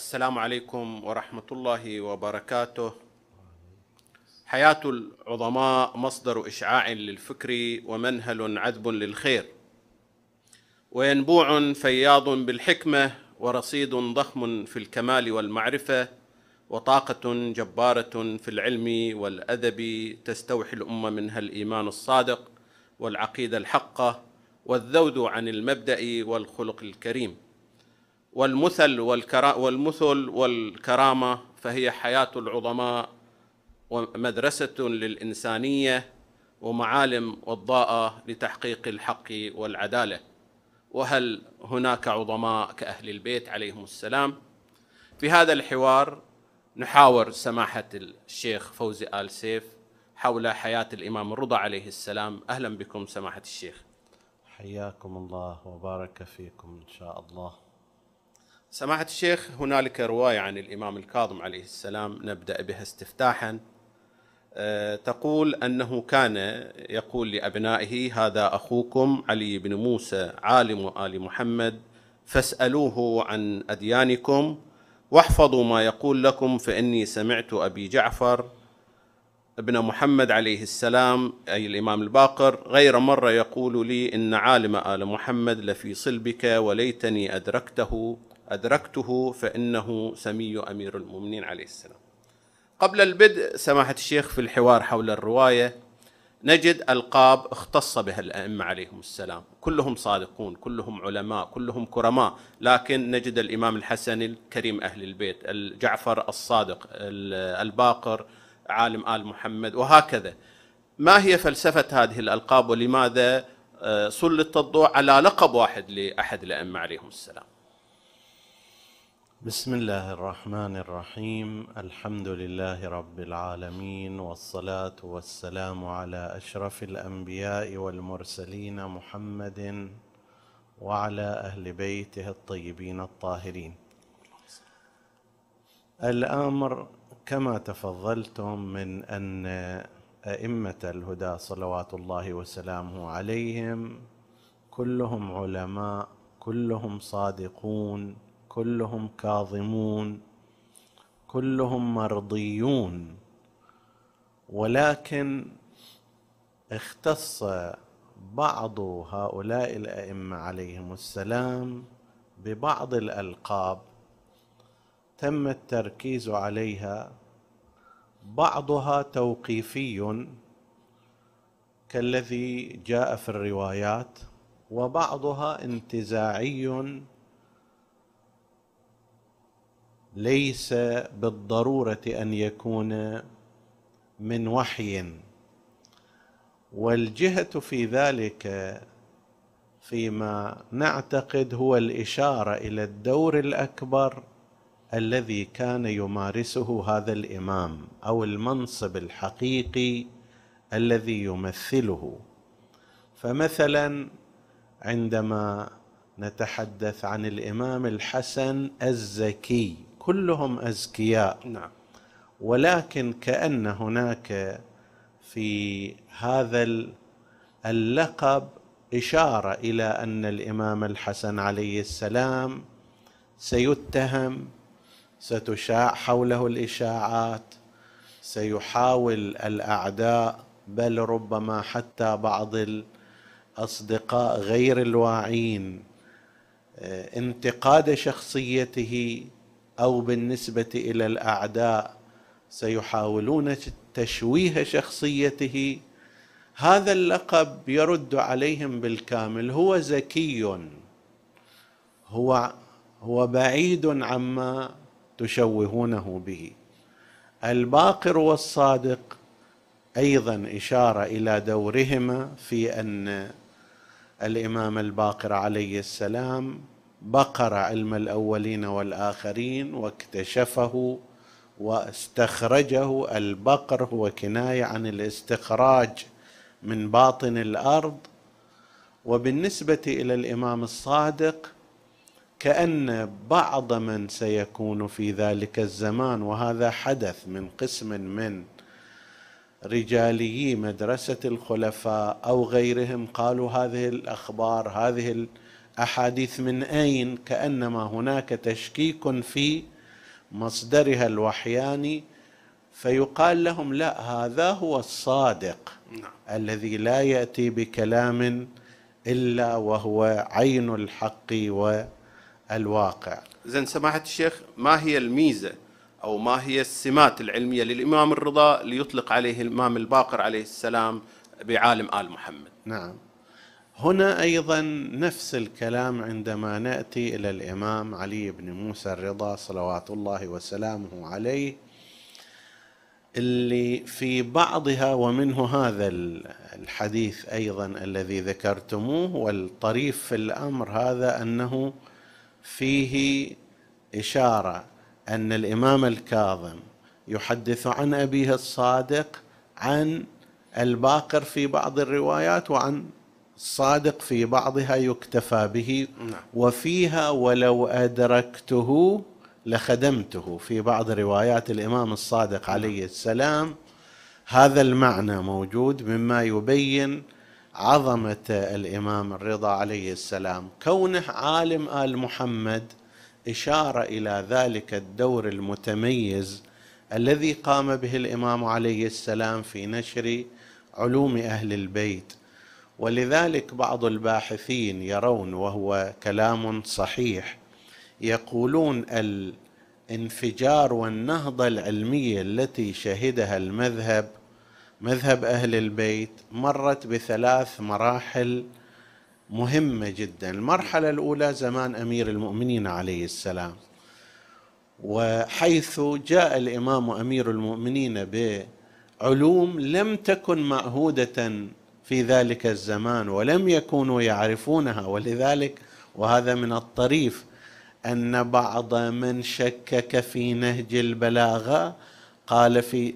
السلام عليكم ورحمة الله وبركاته حياة العظماء مصدر إشعاع للفكر ومنهل عذب للخير وينبوع فياض بالحكمة ورصيد ضخم في الكمال والمعرفة وطاقة جبارة في العلم والأدب تستوحي الأمة منها الإيمان الصادق والعقيدة الحقة والذود عن المبدأ والخلق الكريم والمثل والكرا والمثل والكرامة فهي حياة العظماء ومدرسة للإنسانية ومعالم وضاءة لتحقيق الحق والعدالة وهل هناك عظماء كأهل البيت عليهم السلام في هذا الحوار نحاور سماحة الشيخ فوزي آل سيف حول حياة الإمام الرضا عليه السلام أهلا بكم سماحة الشيخ حياكم الله وبارك فيكم إن شاء الله سماحة الشيخ هنالك رواية عن الإمام الكاظم عليه السلام نبدأ بها استفتاحا آه، تقول أنه كان يقول لأبنائه هذا أخوكم علي بن موسى عالم آل محمد فاسألوه عن أديانكم واحفظوا ما يقول لكم فإني سمعت أبي جعفر ابن محمد عليه السلام أي الإمام الباقر غير مرة يقول لي إن عالم آل محمد لفي صلبك وليتني أدركته أدركته فإنه سمي أمير المؤمنين عليه السلام قبل البدء سماحة الشيخ في الحوار حول الرواية نجد ألقاب اختص بها الأئمة عليهم السلام كلهم صادقون كلهم علماء كلهم كرماء لكن نجد الإمام الحسن الكريم أهل البيت الجعفر الصادق الباقر عالم آل محمد وهكذا ما هي فلسفة هذه الألقاب ولماذا آه، سلط الضوء على لقب واحد لأحد الأئمة عليهم السلام بسم الله الرحمن الرحيم الحمد لله رب العالمين والصلاه والسلام على اشرف الانبياء والمرسلين محمد وعلى اهل بيته الطيبين الطاهرين الامر كما تفضلتم من ان ائمه الهدى صلوات الله وسلامه عليهم كلهم علماء كلهم صادقون كلهم كاظمون كلهم مرضيون ولكن اختص بعض هؤلاء الائمه عليهم السلام ببعض الالقاب تم التركيز عليها بعضها توقيفي كالذي جاء في الروايات وبعضها انتزاعي ليس بالضروره ان يكون من وحي والجهه في ذلك فيما نعتقد هو الاشاره الى الدور الاكبر الذي كان يمارسه هذا الامام او المنصب الحقيقي الذي يمثله فمثلا عندما نتحدث عن الامام الحسن الزكي كلهم أزكياء نعم ولكن كأن هناك في هذا اللقب إشارة إلى أن الإمام الحسن عليه السلام سيتهم ستشاع حوله الإشاعات سيحاول الأعداء بل ربما حتى بعض الأصدقاء غير الواعين آه، انتقاد شخصيته او بالنسبه الى الاعداء سيحاولون تشويه شخصيته هذا اللقب يرد عليهم بالكامل هو ذكي هو هو بعيد عما تشوهونه به الباقر والصادق ايضا اشاره الى دورهما في ان الامام الباقر عليه السلام بقر علم الاولين والاخرين واكتشفه واستخرجه البقر هو كنايه عن الاستخراج من باطن الارض وبالنسبه الى الامام الصادق كان بعض من سيكون في ذلك الزمان وهذا حدث من قسم من رجاليي مدرسه الخلفاء او غيرهم قالوا هذه الاخبار هذه احاديث من اين كانما هناك تشكيك في مصدرها الوحياني فيقال لهم لا هذا هو الصادق نعم. الذي لا ياتي بكلام الا وهو عين الحق والواقع. اذا سماحه الشيخ ما هي الميزه او ما هي السمات العلميه للامام الرضا ليطلق عليه الامام الباقر عليه السلام بعالم ال محمد؟ نعم. هنا ايضا نفس الكلام عندما ناتي الى الامام علي بن موسى الرضا صلوات الله وسلامه عليه اللي في بعضها ومنه هذا الحديث ايضا الذي ذكرتموه والطريف في الامر هذا انه فيه اشاره ان الامام الكاظم يحدث عن ابيه الصادق عن الباقر في بعض الروايات وعن صادق في بعضها يكتفى به نعم. وفيها ولو أدركته لخدمته في بعض روايات الإمام الصادق نعم. عليه السلام هذا المعنى موجود مما يبين عظمة الإمام الرضا عليه السلام كونه عالم آل محمد إشارة إلى ذلك الدور المتميز الذي قام به الإمام عليه السلام في نشر علوم أهل البيت ولذلك بعض الباحثين يرون وهو كلام صحيح يقولون الانفجار والنهضه العلميه التي شهدها المذهب مذهب اهل البيت مرت بثلاث مراحل مهمه جدا المرحله الاولى زمان امير المؤمنين عليه السلام وحيث جاء الامام امير المؤمنين بعلوم لم تكن معهوده في ذلك الزمان ولم يكونوا يعرفونها ولذلك وهذا من الطريف ان بعض من شكك في نهج البلاغه قال في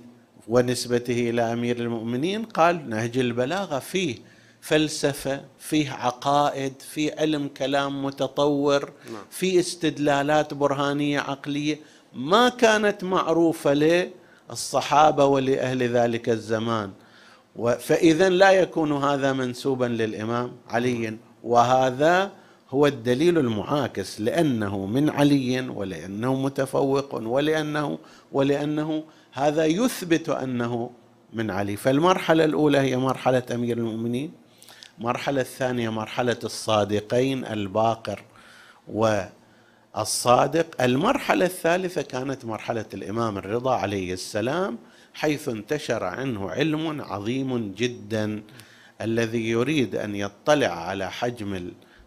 ونسبته الى امير المؤمنين قال نهج البلاغه فيه فلسفه فيه عقائد فيه علم كلام متطور نعم. فيه استدلالات برهانيه عقليه ما كانت معروفه للصحابه ولاهل ذلك الزمان فإذا لا يكون هذا منسوبا للإمام علي وهذا هو الدليل المعاكس لأنه من علي ولأنه متفوق ولأنه ولأنه هذا يثبت أنه من علي فالمرحلة الأولى هي مرحلة أمير المؤمنين المرحلة الثانية مرحلة الصادقين الباقر والصادق المرحلة الثالثة كانت مرحلة الإمام الرضا عليه السلام حيث انتشر عنه علم عظيم جدا الذي يريد ان يطلع على حجم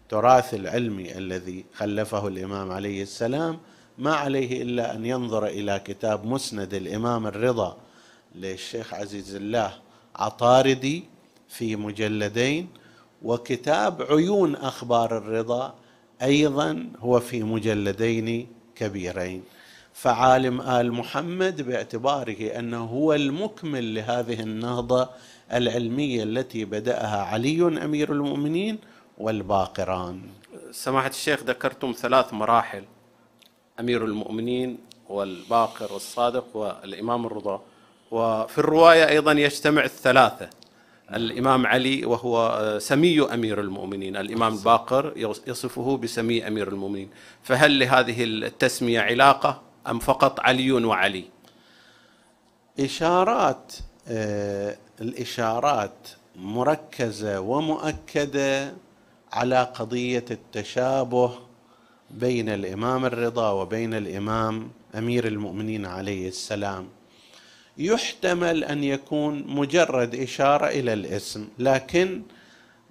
التراث العلمي الذي خلفه الامام عليه السلام ما عليه الا ان ينظر الى كتاب مسند الامام الرضا للشيخ عزيز الله عطاردي في مجلدين وكتاب عيون اخبار الرضا ايضا هو في مجلدين كبيرين فعالم ال محمد باعتباره انه هو المكمل لهذه النهضه العلميه التي بداها علي امير المؤمنين والباقران. سماحه الشيخ ذكرتم ثلاث مراحل امير المؤمنين والباقر والصادق والامام الرضا وفي الروايه ايضا يجتمع الثلاثه الامام علي وهو آه، سمي امير المؤمنين الامام الباقر يصفه بسمي امير المؤمنين فهل لهذه التسميه علاقه أم فقط علي وعلي إشارات آه، الإشارات مركزة ومؤكدة على قضية التشابه بين الإمام الرضا وبين الإمام أمير المؤمنين عليه السلام يحتمل أن يكون مجرد إشارة إلى الاسم لكن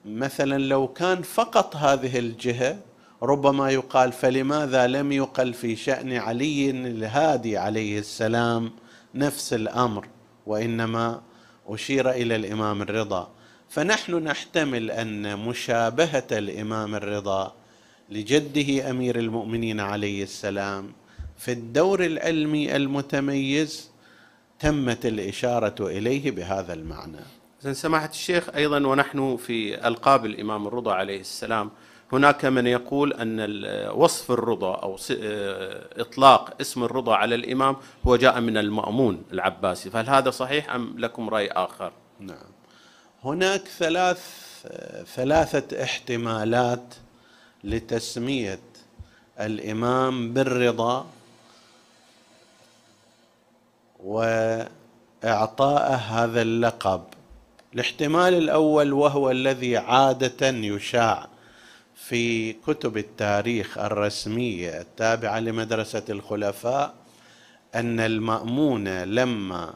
مثلا لو كان فقط هذه الجهة ربما يقال فلماذا لم يقل في شأن علي الهادي عليه السلام نفس الأمر وإنما أشير إلى الإمام الرضا فنحن نحتمل أن مشابهة الإمام الرضا لجده أمير المؤمنين عليه السلام في الدور العلمي المتميز تمت الإشارة إليه بهذا المعنى سماحة الشيخ أيضا ونحن في ألقاب الإمام الرضا عليه السلام هناك من يقول أن وصف الرضا أو آه، إطلاق اسم الرضا على الإمام هو جاء من المأمون العباسي فهل هذا صحيح أم لكم رأي آخر نعم هناك ثلاث ثلاثة احتمالات لتسمية الإمام بالرضا وإعطائه هذا اللقب الاحتمال الأول وهو الذي عادة يشاع في كتب التاريخ الرسميه التابعه لمدرسه الخلفاء ان المامون لما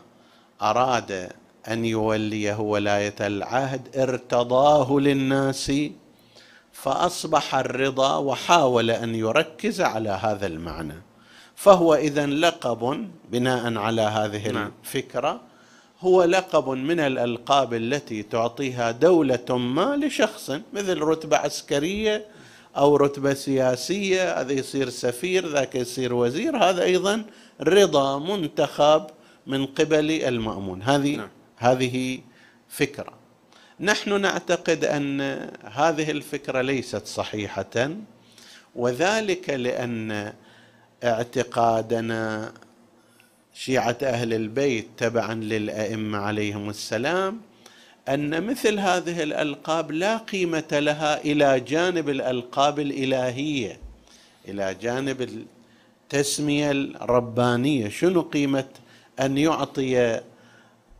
اراد ان يوليه ولايه العهد ارتضاه للناس فاصبح الرضا وحاول ان يركز على هذا المعنى فهو اذا لقب بناء على هذه نعم. الفكره هو لقب من الألقاب التي تعطيها دولة ما لشخص مثل رتبة عسكرية أو رتبة سياسية هذا يصير سفير ذاك يصير وزير هذا أيضا رضا منتخب من قبل المأمون هذه نعم. هذه فكرة نحن نعتقد أن هذه الفكرة ليست صحيحة وذلك لأن اعتقادنا شيعة أهل البيت تبعا للأئمة عليهم السلام أن مثل هذه الألقاب لا قيمة لها إلى جانب الألقاب الإلهية إلى جانب التسمية الربانية شنو قيمة أن يعطي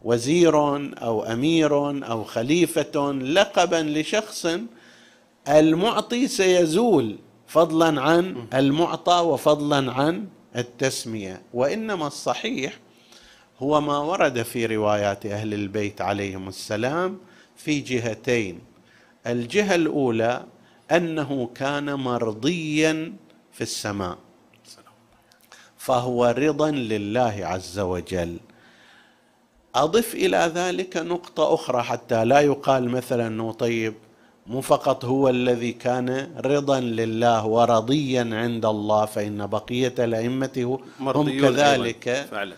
وزير أو أمير أو خليفة لقبا لشخص المعطي سيزول فضلا عن المعطى وفضلا عن التسميه وانما الصحيح هو ما ورد في روايات اهل البيت عليهم السلام في جهتين الجهه الاولى انه كان مرضيا في السماء فهو رضا لله عز وجل اضف الى ذلك نقطه اخرى حتى لا يقال مثلا انه طيب مو فقط هو الذي كان رضا لله ورضيا عند الله فإن بقية الأئمة هم كذلك فعلا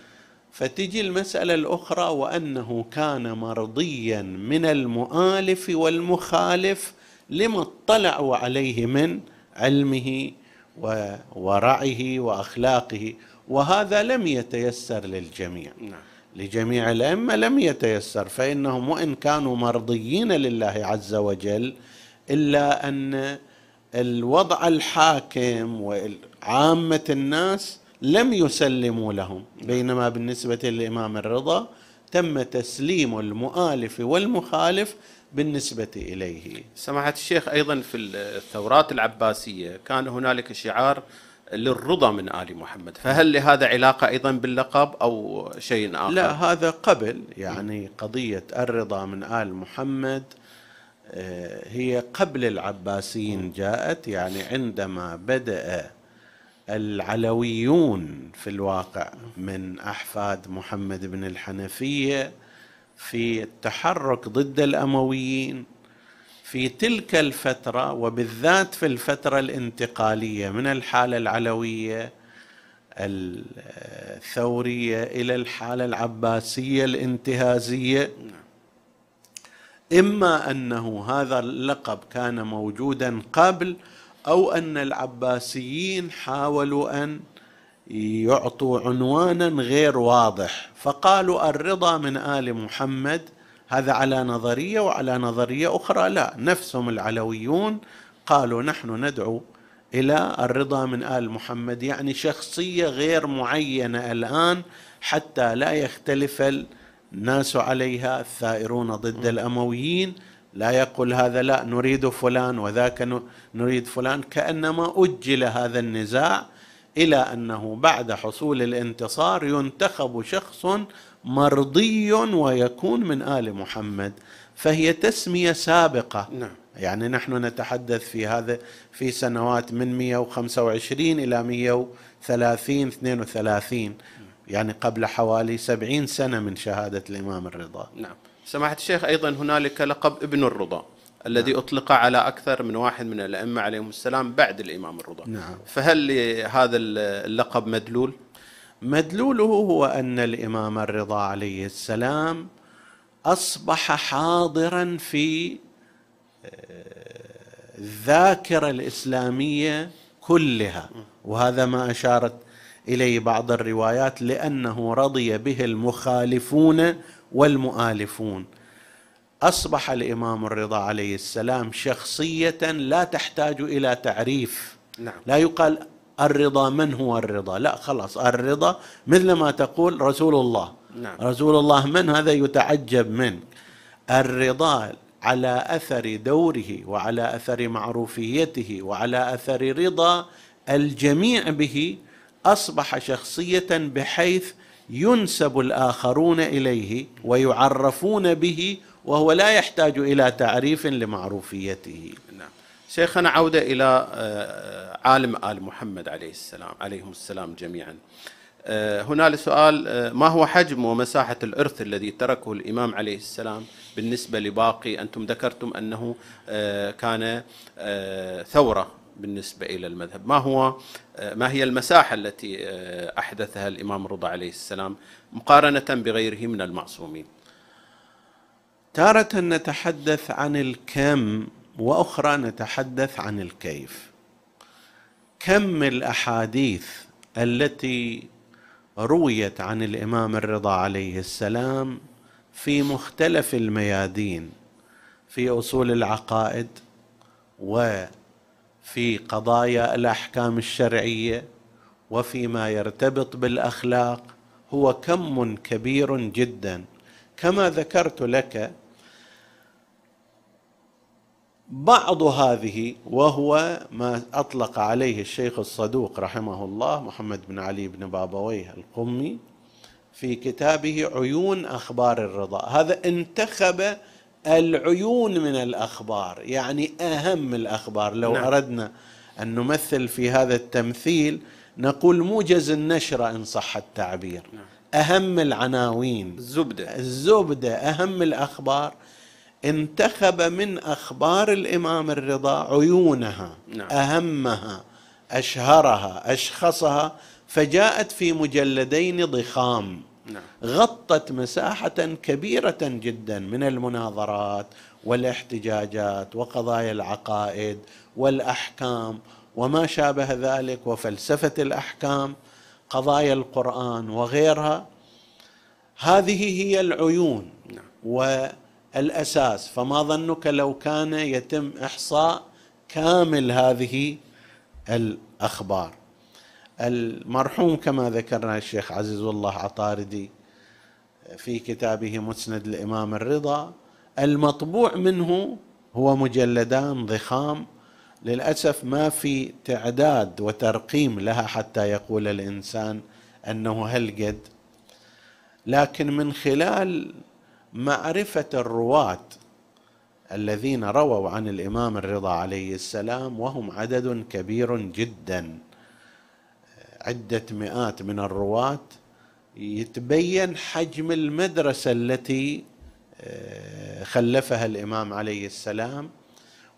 فتجي المسألة الأخرى وأنه كان مرضيا من المؤالف والمخالف لما اطلعوا عليه من علمه وورعه وأخلاقه وهذا لم يتيسر للجميع نعم. لجميع الائمه لم يتيسر فانهم وان كانوا مرضيين لله عز وجل الا ان الوضع الحاكم وعامه الناس لم يسلموا لهم بينما بالنسبه للامام الرضا تم تسليم المؤالف والمخالف بالنسبة إليه سماحة الشيخ أيضا في الثورات العباسية كان هنالك شعار للرضا من آل محمد فهل لهذا علاقة أيضا باللقب أو شيء آخر لا هذا قبل يعني قضية الرضا من آل محمد آه، هي قبل العباسيين جاءت يعني عندما بدأ العلويون في الواقع من أحفاد محمد بن الحنفية في التحرك ضد الأمويين في تلك الفترة وبالذات في الفترة الانتقالية من الحالة العلوية الثورية إلى الحالة العباسية الانتهازية إما أنه هذا اللقب كان موجودا قبل أو أن العباسيين حاولوا أن يعطوا عنوانا غير واضح فقالوا الرضا من آل محمد هذا على نظريه وعلى نظريه اخرى لا نفسهم العلويون قالوا نحن ندعو الى الرضا من ال محمد يعني شخصيه غير معينه الان حتى لا يختلف الناس عليها الثائرون ضد الامويين لا يقول هذا لا نريد فلان وذاك نريد فلان كانما اجل هذا النزاع الى انه بعد حصول الانتصار ينتخب شخص مرضي ويكون من ال محمد فهي تسميه سابقه نعم. يعني نحن نتحدث في هذا في سنوات من 125 الى 130 32 يعني قبل حوالي 70 سنه من شهاده الامام الرضا نعم سماحه الشيخ ايضا هنالك لقب ابن الرضا الذي نعم. اطلق على اكثر من واحد من الائمه عليهم السلام بعد الامام الرضا نعم. فهل هذا اللقب مدلول مدلوله هو ان الامام الرضا عليه السلام اصبح حاضرا في آه، الذاكره الاسلاميه كلها وهذا ما اشارت اليه بعض الروايات لانه رضي به المخالفون والمؤالفون اصبح الامام الرضا عليه السلام شخصيه لا تحتاج الى تعريف نعم. لا يقال الرضا من هو الرضا لا خلاص الرضا مثل ما تقول رسول الله نعم. رسول الله من هذا يتعجب منك الرضا على اثر دوره وعلى اثر معروفيته وعلى اثر رضا الجميع به اصبح شخصيه بحيث ينسب الاخرون اليه ويعرفون به وهو لا يحتاج الى تعريف لمعروفيته نعم. شيخنا عودة إلى آه، آه، عالم آل محمد عليه السلام عليهم السلام جميعا آه، هنا سؤال ما هو حجم ومساحة الإرث الذي تركه الإمام عليه السلام بالنسبة لباقي أنتم ذكرتم أنه كان ثورة بالنسبة إلى المذهب ما هو ما هي المساحة التي أحدثها الإمام رضا عليه السلام مقارنة بغيره من المعصومين تارة نتحدث عن الكم واخرى نتحدث عن الكيف كم الاحاديث التي رويت عن الامام الرضا عليه السلام في مختلف الميادين في اصول العقائد وفي قضايا الاحكام الشرعيه وفيما يرتبط بالاخلاق هو كم كبير جدا كما ذكرت لك بعض هذه وهو ما اطلق عليه الشيخ الصدوق رحمه الله محمد بن علي بن بابويه القمي في كتابه عيون اخبار الرضا، هذا انتخب العيون من الاخبار، يعني اهم الاخبار لو نعم. اردنا ان نمثل في هذا التمثيل نقول موجز النشره ان صح التعبير. نعم. اهم العناوين الزبده الزبده اهم الاخبار انتخب من اخبار الامام الرضا عيونها نعم. اهمها اشهرها اشخصها فجاءت في مجلدين ضخام نعم. غطت مساحه كبيره جدا من المناظرات والاحتجاجات وقضايا العقائد والاحكام وما شابه ذلك وفلسفه الاحكام قضايا القران وغيرها هذه هي العيون نعم. الاساس فما ظنك لو كان يتم احصاء كامل هذه الاخبار المرحوم كما ذكرنا الشيخ عزيز الله عطاردي في كتابه مسند الامام الرضا المطبوع منه هو مجلدان ضخام للاسف ما في تعداد وترقيم لها حتى يقول الانسان انه هل قد لكن من خلال معرفه الرواه الذين رووا عن الامام الرضا عليه السلام وهم عدد كبير جدا عده مئات من الرواه يتبين حجم المدرسه التي آه، خلفها الامام عليه السلام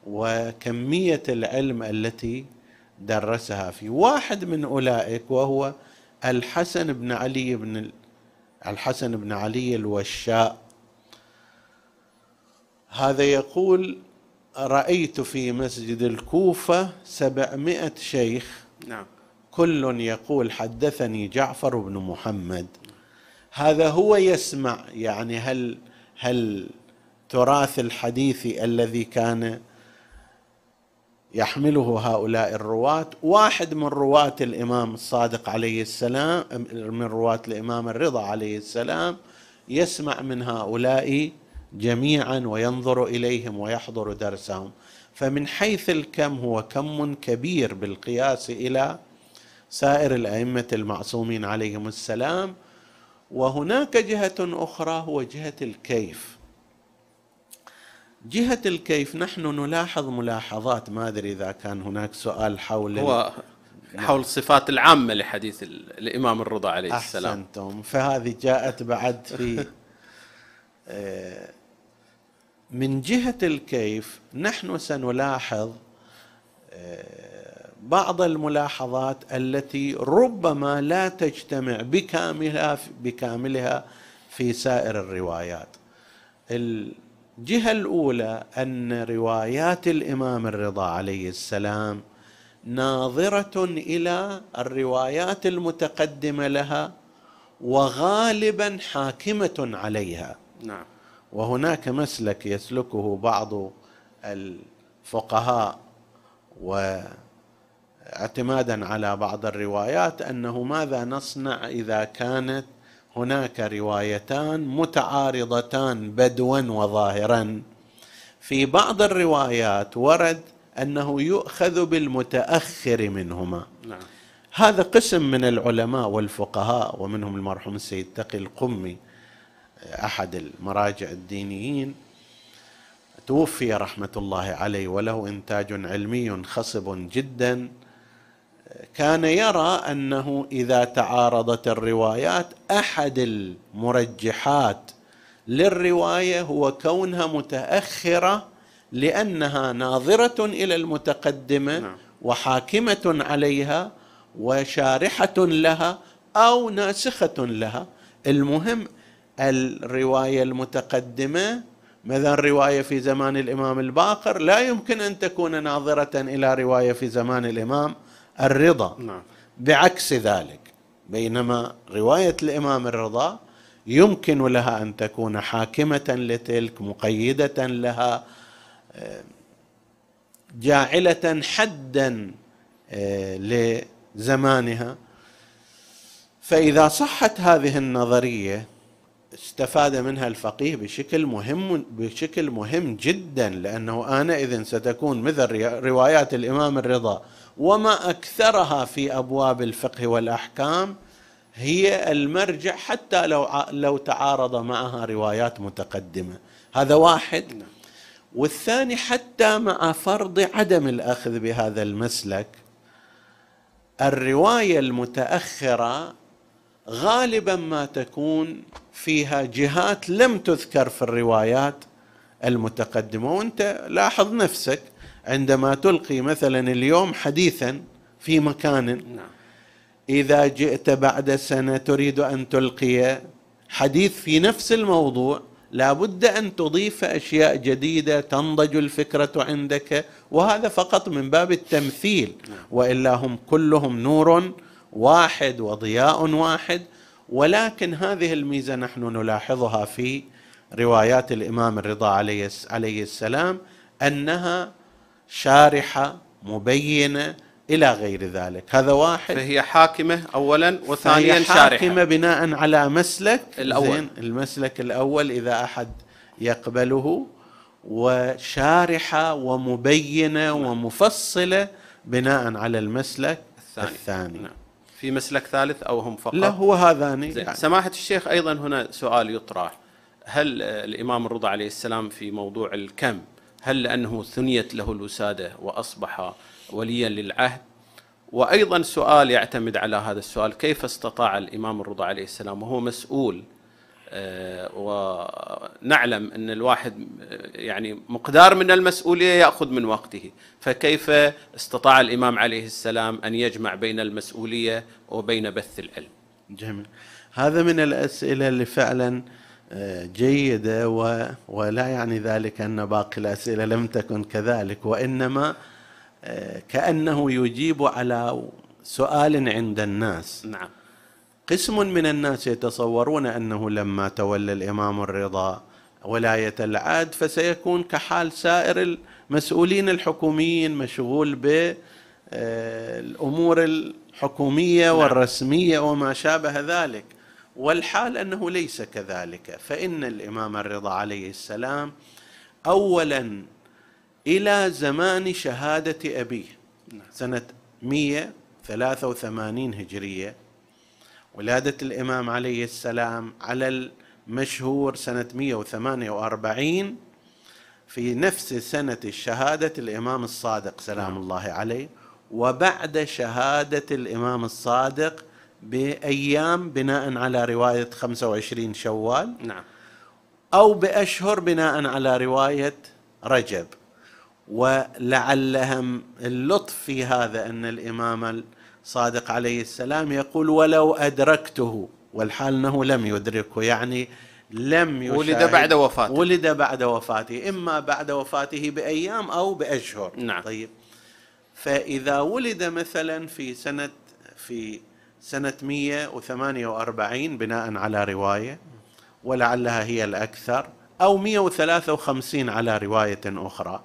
وكميه العلم التي درسها في واحد من اولئك وهو الحسن بن علي بن الحسن بن علي الوشاء هذا يقول رأيت في مسجد الكوفة سبعمائة شيخ نعم. كل يقول حدثني جعفر بن محمد هذا هو يسمع يعني هل هل تراث الحديث الذي كان يحمله هؤلاء الرواة واحد من رواة الإمام الصادق عليه السلام من رواة الإمام الرضا عليه السلام يسمع من هؤلاء جميعا وينظر اليهم ويحضر درسهم فمن حيث الكم هو كم كبير بالقياس الى سائر الائمه المعصومين عليهم السلام وهناك جهه اخرى هو جهه الكيف جهة الكيف نحن نلاحظ ملاحظات ما أدري إذا كان هناك سؤال حول هو حول الصفات العامة لحديث الإمام الرضا عليه أحسنتم السلام أحسنتم فهذه جاءت بعد في من جهه الكيف نحن سنلاحظ آه، بعض الملاحظات التي ربما لا تجتمع بكاملها بكاملها في سائر الروايات. الجهه الاولى ان روايات الامام الرضا عليه السلام ناظره الى الروايات المتقدمه لها وغالبا حاكمه عليها. نعم. وهناك مسلك يسلكه بعض الفقهاء واعتمادا على بعض الروايات انه ماذا نصنع اذا كانت هناك روايتان متعارضتان بدوا وظاهرا في بعض الروايات ورد انه يؤخذ بالمتاخر منهما نعم. هذا قسم من العلماء والفقهاء ومنهم المرحوم السيد تقي القمي احد المراجع الدينيين توفي رحمه الله عليه وله انتاج علمي خصب جدا كان يرى انه اذا تعارضت الروايات احد المرجحات للروايه هو كونها متاخره لانها ناظره الى المتقدمه نعم. وحاكمه عليها وشارحه لها او ناسخه لها المهم الروايه المتقدمه مثلا روايه في زمان الامام الباقر لا يمكن ان تكون ناظره الى روايه في زمان الامام الرضا نعم. بعكس ذلك بينما روايه الامام الرضا يمكن لها ان تكون حاكمه لتلك مقيده لها آه، جاعله حدا آه، لزمانها فاذا صحت هذه النظريه استفاد منها الفقيه بشكل مهم بشكل مهم جدا لانه انئذ ستكون مثل روايات الامام الرضا وما اكثرها في ابواب الفقه والاحكام هي المرجع حتى لو لو تعارض معها روايات متقدمه هذا واحد نعم. والثاني حتى مع فرض عدم الاخذ بهذا المسلك الروايه المتاخره غالبا ما تكون فيها جهات لم تذكر في الروايات المتقدمه وانت لاحظ نفسك عندما تلقي مثلا اليوم حديثا في مكان نعم. اذا جئت بعد سنه تريد ان تلقي حديث في نفس الموضوع لابد ان تضيف اشياء جديده تنضج الفكره عندك وهذا فقط من باب التمثيل نعم. والا هم كلهم نور واحد وضياء واحد ولكن هذه الميزه نحن نلاحظها في روايات الامام الرضا عليه عليه السلام انها شارحه مبينه الى غير ذلك هذا واحد فهي حاكمه اولا وثانيا فهي هي حاكمه بناء على مسلك الاول المسلك الاول اذا احد يقبله وشارحه ومبينه نعم. ومفصله بناء على المسلك الثاني, الثاني. نعم. في مسلك ثالث أو هم فقط لا هو هذان يعني. سماحة الشيخ أيضا هنا سؤال يطرح هل الإمام الرضا عليه السلام في موضوع الكم هل لأنه ثنيت له الوسادة وأصبح وليا للعهد وأيضا سؤال يعتمد على هذا السؤال كيف استطاع الإمام الرضا عليه السلام وهو مسؤول آه، ونعلم أن الواحد يعني مقدار من المسؤوليه ياخذ من وقته، فكيف استطاع الامام عليه السلام ان يجمع بين المسؤوليه وبين بث العلم؟ جميل. هذا من الاسئله اللي فعلا آه، جيده و ولا يعني ذلك ان باقي الاسئله لم تكن كذلك وانما آه، كانه يجيب على سؤال عند الناس. نعم. قسم من الناس يتصورون انه لما تولى الامام الرضا ولاية العهد فسيكون كحال سائر المسؤولين الحكوميين مشغول بالأمور آه، الحكومية نعم. والرسمية وما شابه ذلك والحال أنه ليس كذلك فإن الإمام الرضا عليه السلام أولا إلى زمان شهادة أبيه نعم. سنة 183 هجرية ولادة الإمام عليه السلام على مشهور سنة 148 في نفس سنة الشهادة الإمام الصادق سلام نعم. الله عليه وبعد شهادة الإمام الصادق بأيام بناء على رواية 25 شوال نعم أو بأشهر بناء على رواية رجب ولعلهم اللطف في هذا أن الإمام الصادق عليه السلام يقول ولو أدركته والحال أنه لم يدركه يعني لم يشاهد ولد بعد وفاته ولد بعد وفاته إما بعد وفاته بأيام أو بأشهر نعم طيب فإذا ولد مثلا في سنة في سنة 148 بناء على رواية ولعلها هي الأكثر أو 153 على رواية أخرى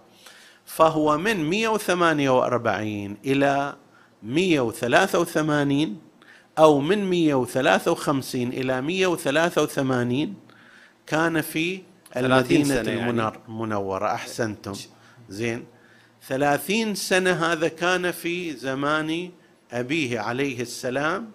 فهو من 148 إلى 183 أو من 153 إلى 183 كان في المدينة يعني. المنورة يعني. أحسنتم زين 30 سنة هذا كان في زمان أبيه عليه السلام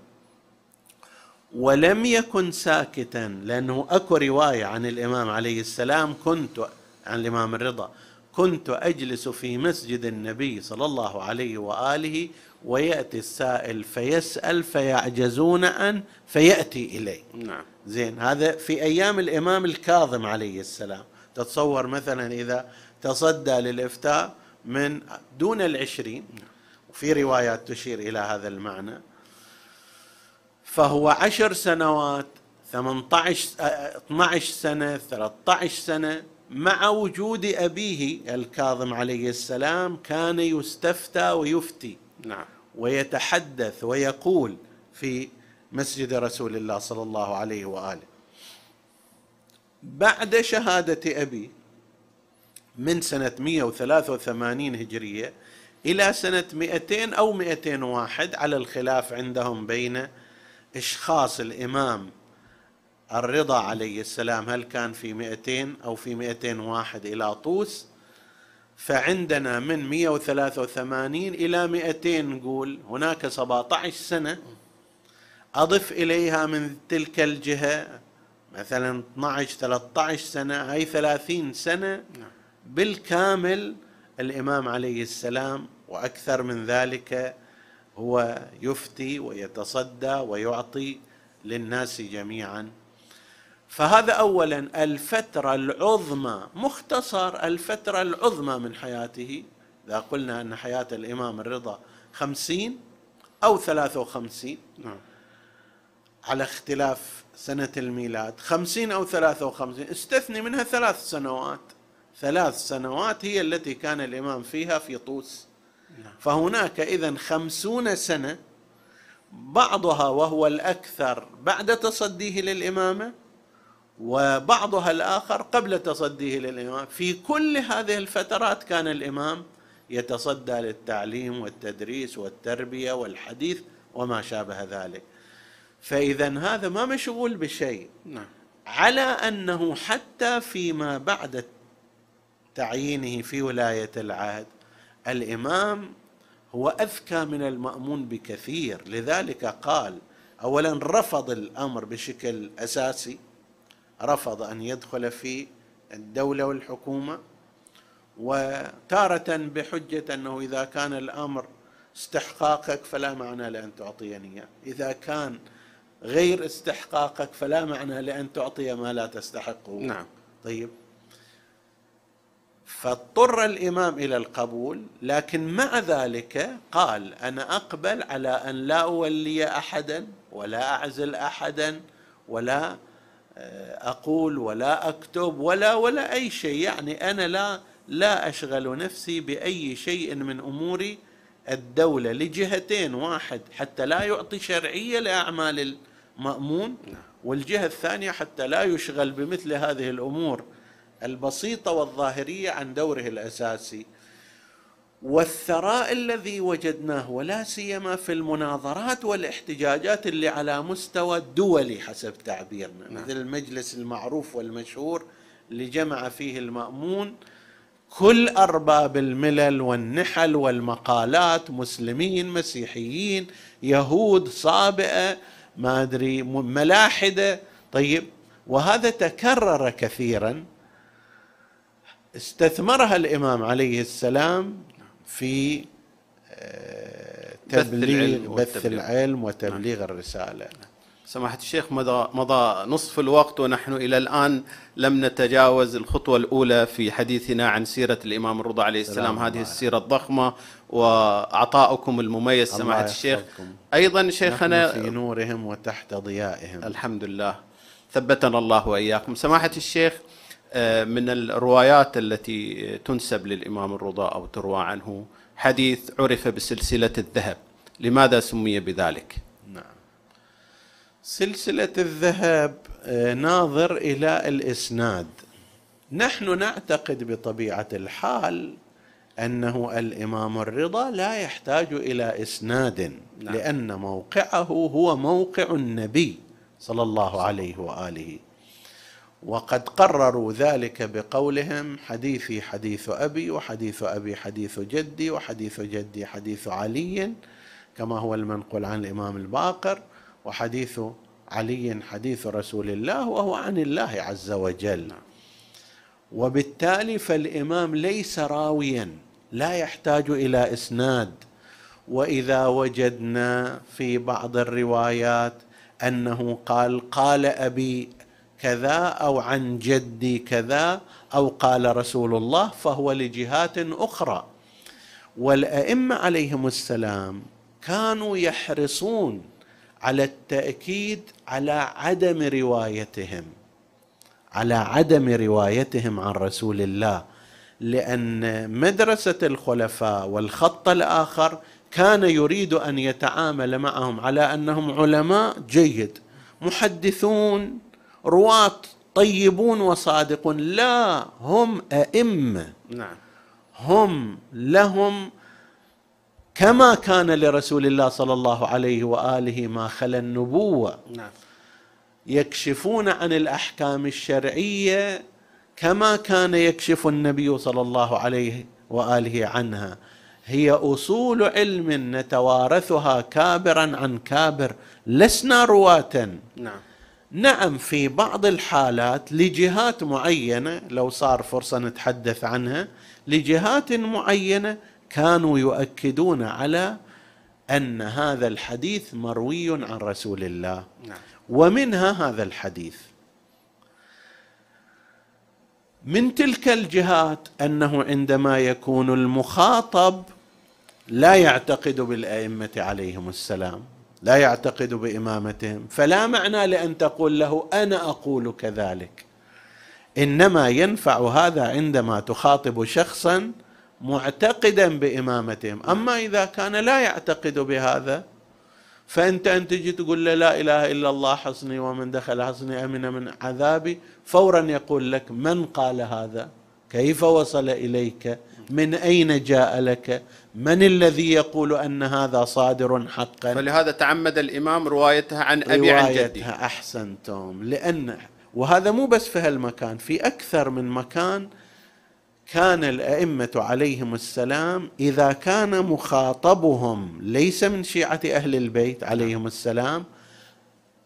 ولم يكن ساكتا لأنه أكو رواية عن الإمام عليه السلام كنت عن الإمام الرضا كنت اجلس في مسجد النبي صلى الله عليه واله وياتي السائل فيسال فيعجزون ان فياتي اليه نعم زين هذا في ايام الامام الكاظم عليه السلام تتصور مثلا اذا تصدى للافتاء من دون العشرين وفي روايات تشير الى هذا المعنى فهو عشر سنوات 18 12 آه، آه، سنه 13 سنه مع وجود أبيه الكاظم عليه السلام كان يستفتى ويفتي نعم. ويتحدث ويقول في مسجد رسول الله صلى الله عليه وآله بعد شهادة أبي من سنة 183 هجرية إلى سنة 200 أو 201 على الخلاف عندهم بين إشخاص الإمام الرضا عليه السلام هل كان في 200 أو في 201 إلى طوس فعندنا من 183 إلى 200 نقول هناك 17 سنة أضف إليها من تلك الجهة مثلا 12 13 سنة هي 30 سنة نعم. بالكامل الإمام عليه السلام وأكثر من ذلك هو يفتي ويتصدى ويعطي للناس جميعا فهذا اولا الفتره العظمى مختصر الفتره العظمى من حياته اذا قلنا ان حياه الامام الرضا خمسين او ثلاثه وخمسين نعم. على اختلاف سنة الميلاد خمسين أو ثلاثة وخمسين استثني منها ثلاث سنوات ثلاث سنوات هي التي كان الإمام فيها في طوس نعم. فهناك إذا خمسون سنة بعضها وهو الأكثر بعد تصديه للإمامة وبعضها الاخر قبل تصديه للامام في كل هذه الفترات كان الامام يتصدى للتعليم والتدريس والتربيه والحديث وما شابه ذلك فاذا هذا ما مشغول بشيء نعم. على انه حتى فيما بعد تعيينه في ولايه العهد الامام هو اذكى من المامون بكثير لذلك قال اولا رفض الامر بشكل اساسي رفض ان يدخل في الدوله والحكومه وتاره بحجه انه اذا كان الامر استحقاقك فلا معنى لان تعطيني اذا كان غير استحقاقك فلا معنى لان تعطي ما لا تستحقه نعم طيب فاضطر الامام الى القبول لكن مع ذلك قال انا اقبل على ان لا اولي احدا ولا اعزل احدا ولا آه، اقول ولا اكتب ولا ولا اي شيء يعني انا لا لا اشغل نفسي باي شيء من امور الدوله لجهتين واحد حتى لا يعطي شرعيه لاعمال المامون نعم. والجهه الثانيه حتى لا يشغل بمثل هذه الامور البسيطه والظاهريه عن دوره الاساسي والثراء الذي وجدناه ولا سيما في المناظرات والاحتجاجات اللي على مستوى دولي حسب تعبيرنا نعم. مثل المجلس المعروف والمشهور اللي جمع فيه المأمون كل أرباب الملل والنحل والمقالات مسلمين مسيحيين يهود صابئة ما أدري ملاحدة طيب وهذا تكرر كثيرا استثمرها الامام عليه السلام في آه، تبليغ بث العلم نعم. وتبليغ الرسالة سماحة الشيخ مضى, مضى نصف الوقت ونحن إلى الآن لم نتجاوز الخطوة الأولى في حديثنا عن سيرة الإمام الرضا عليه السلام هذه السيرة الضخمة وعطاؤكم المميز سماحة الشيخ أيضا شيخنا في نورهم وتحت ضيائهم الحمد لله ثبتنا الله وإياكم سماحة الشيخ من الروايات التي تنسب للإمام الرضا أو تروى عنه حديث عرف بسلسلة الذهب لماذا سمي بذلك نعم. سلسلة الذهب آه، ناظر إلى الإسناد نحن نعتقد بطبيعة الحال أنه الإمام الرضا لا يحتاج إلى إسناد نعم. لأن موقعه هو موقع النبي صلى الله عليه وآله وقد قرروا ذلك بقولهم حديثي حديث ابي وحديث ابي حديث جدي وحديث جدي حديث علي كما هو المنقول عن الامام الباقر وحديث علي حديث رسول الله وهو عن الله عز وجل وبالتالي فالامام ليس راويا لا يحتاج الى اسناد واذا وجدنا في بعض الروايات انه قال قال ابي كذا او عن جدي كذا او قال رسول الله فهو لجهات اخرى والائمه عليهم السلام كانوا يحرصون على التاكيد على عدم روايتهم على عدم روايتهم عن رسول الله لان مدرسه الخلفاء والخط الاخر كان يريد ان يتعامل معهم على انهم علماء جيد محدثون رواة طيبون وصادقون لا هم أئمة نعم هم لهم كما كان لرسول الله صلى الله عليه واله ما خلا النبوه نعم. يكشفون عن الاحكام الشرعيه كما كان يكشف النبي صلى الله عليه واله عنها هي اصول علم نتوارثها كابرا عن كابر لسنا رواه نعم نعم في بعض الحالات لجهات معينه لو صار فرصه نتحدث عنها لجهات معينه كانوا يؤكدون على ان هذا الحديث مروي عن رسول الله نعم. ومنها هذا الحديث من تلك الجهات انه عندما يكون المخاطب لا يعتقد بالائمه عليهم السلام لا يعتقد بامامتهم فلا معنى لان تقول له انا اقول كذلك انما ينفع هذا عندما تخاطب شخصا معتقدا بامامتهم اما اذا كان لا يعتقد بهذا فانت ان تجي تقول له لا اله الا الله حصني ومن دخل حصني امن من عذابي فورا يقول لك من قال هذا كيف وصل اليك من أين جاء لك من الذي يقول أن هذا صادر حقا فلهذا تعمد الإمام روايتها عن أبي عن جدي أحسنتم لأن وهذا مو بس في هالمكان في أكثر من مكان كان الأئمة عليهم السلام إذا كان مخاطبهم ليس من شيعة أهل البيت عليهم السلام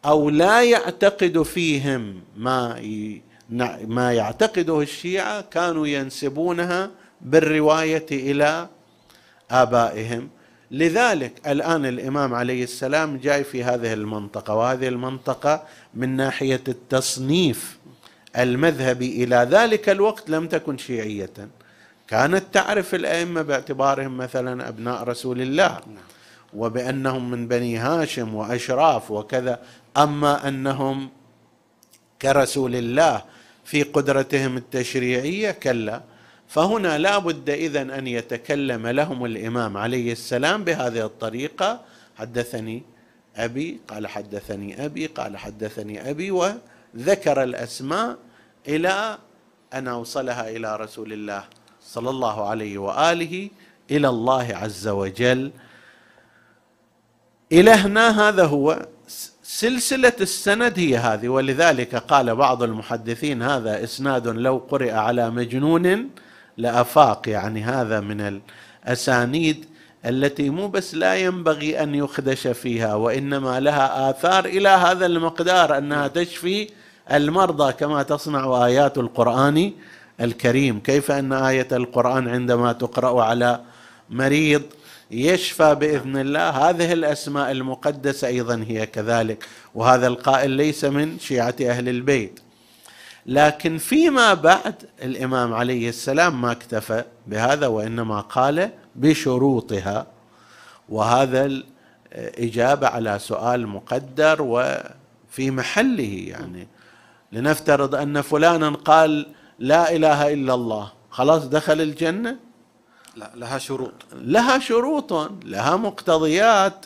أو لا يعتقد فيهم ما ما يعتقده الشيعة كانوا ينسبونها بالروايه الى ابائهم لذلك الان الامام عليه السلام جاي في هذه المنطقه وهذه المنطقه من ناحيه التصنيف المذهبي الى ذلك الوقت لم تكن شيعيه كانت تعرف الائمه باعتبارهم مثلا ابناء رسول الله وبانهم من بني هاشم واشراف وكذا اما انهم كرسول الله في قدرتهم التشريعيه كلا فهنا لا بد إذا أن يتكلم لهم الإمام عليه السلام بهذه الطريقة حدثني أبي قال حدثني أبي قال حدثني أبي وذكر الأسماء إلى أن أوصلها إلى رسول الله صلى الله عليه وآله إلى الله عز وجل إلى هنا هذا هو سلسلة السند هي هذه ولذلك قال بعض المحدثين هذا إسناد لو قرئ على مجنون لافاق يعني هذا من الاسانيد التي مو بس لا ينبغي ان يخدش فيها وانما لها اثار الى هذا المقدار انها نعم. تشفي المرضى كما تصنع ايات القران الكريم كيف ان ايه القران عندما تقرا على مريض يشفى باذن الله هذه الاسماء المقدسه ايضا هي كذلك وهذا القائل ليس من شيعه اهل البيت لكن فيما بعد الامام عليه السلام ما اكتفى بهذا وانما قال بشروطها وهذا الاجابه على سؤال مقدر وفي محله يعني لنفترض ان فلانا قال لا اله الا الله خلاص دخل الجنه لا لها شروط لها شروط لها مقتضيات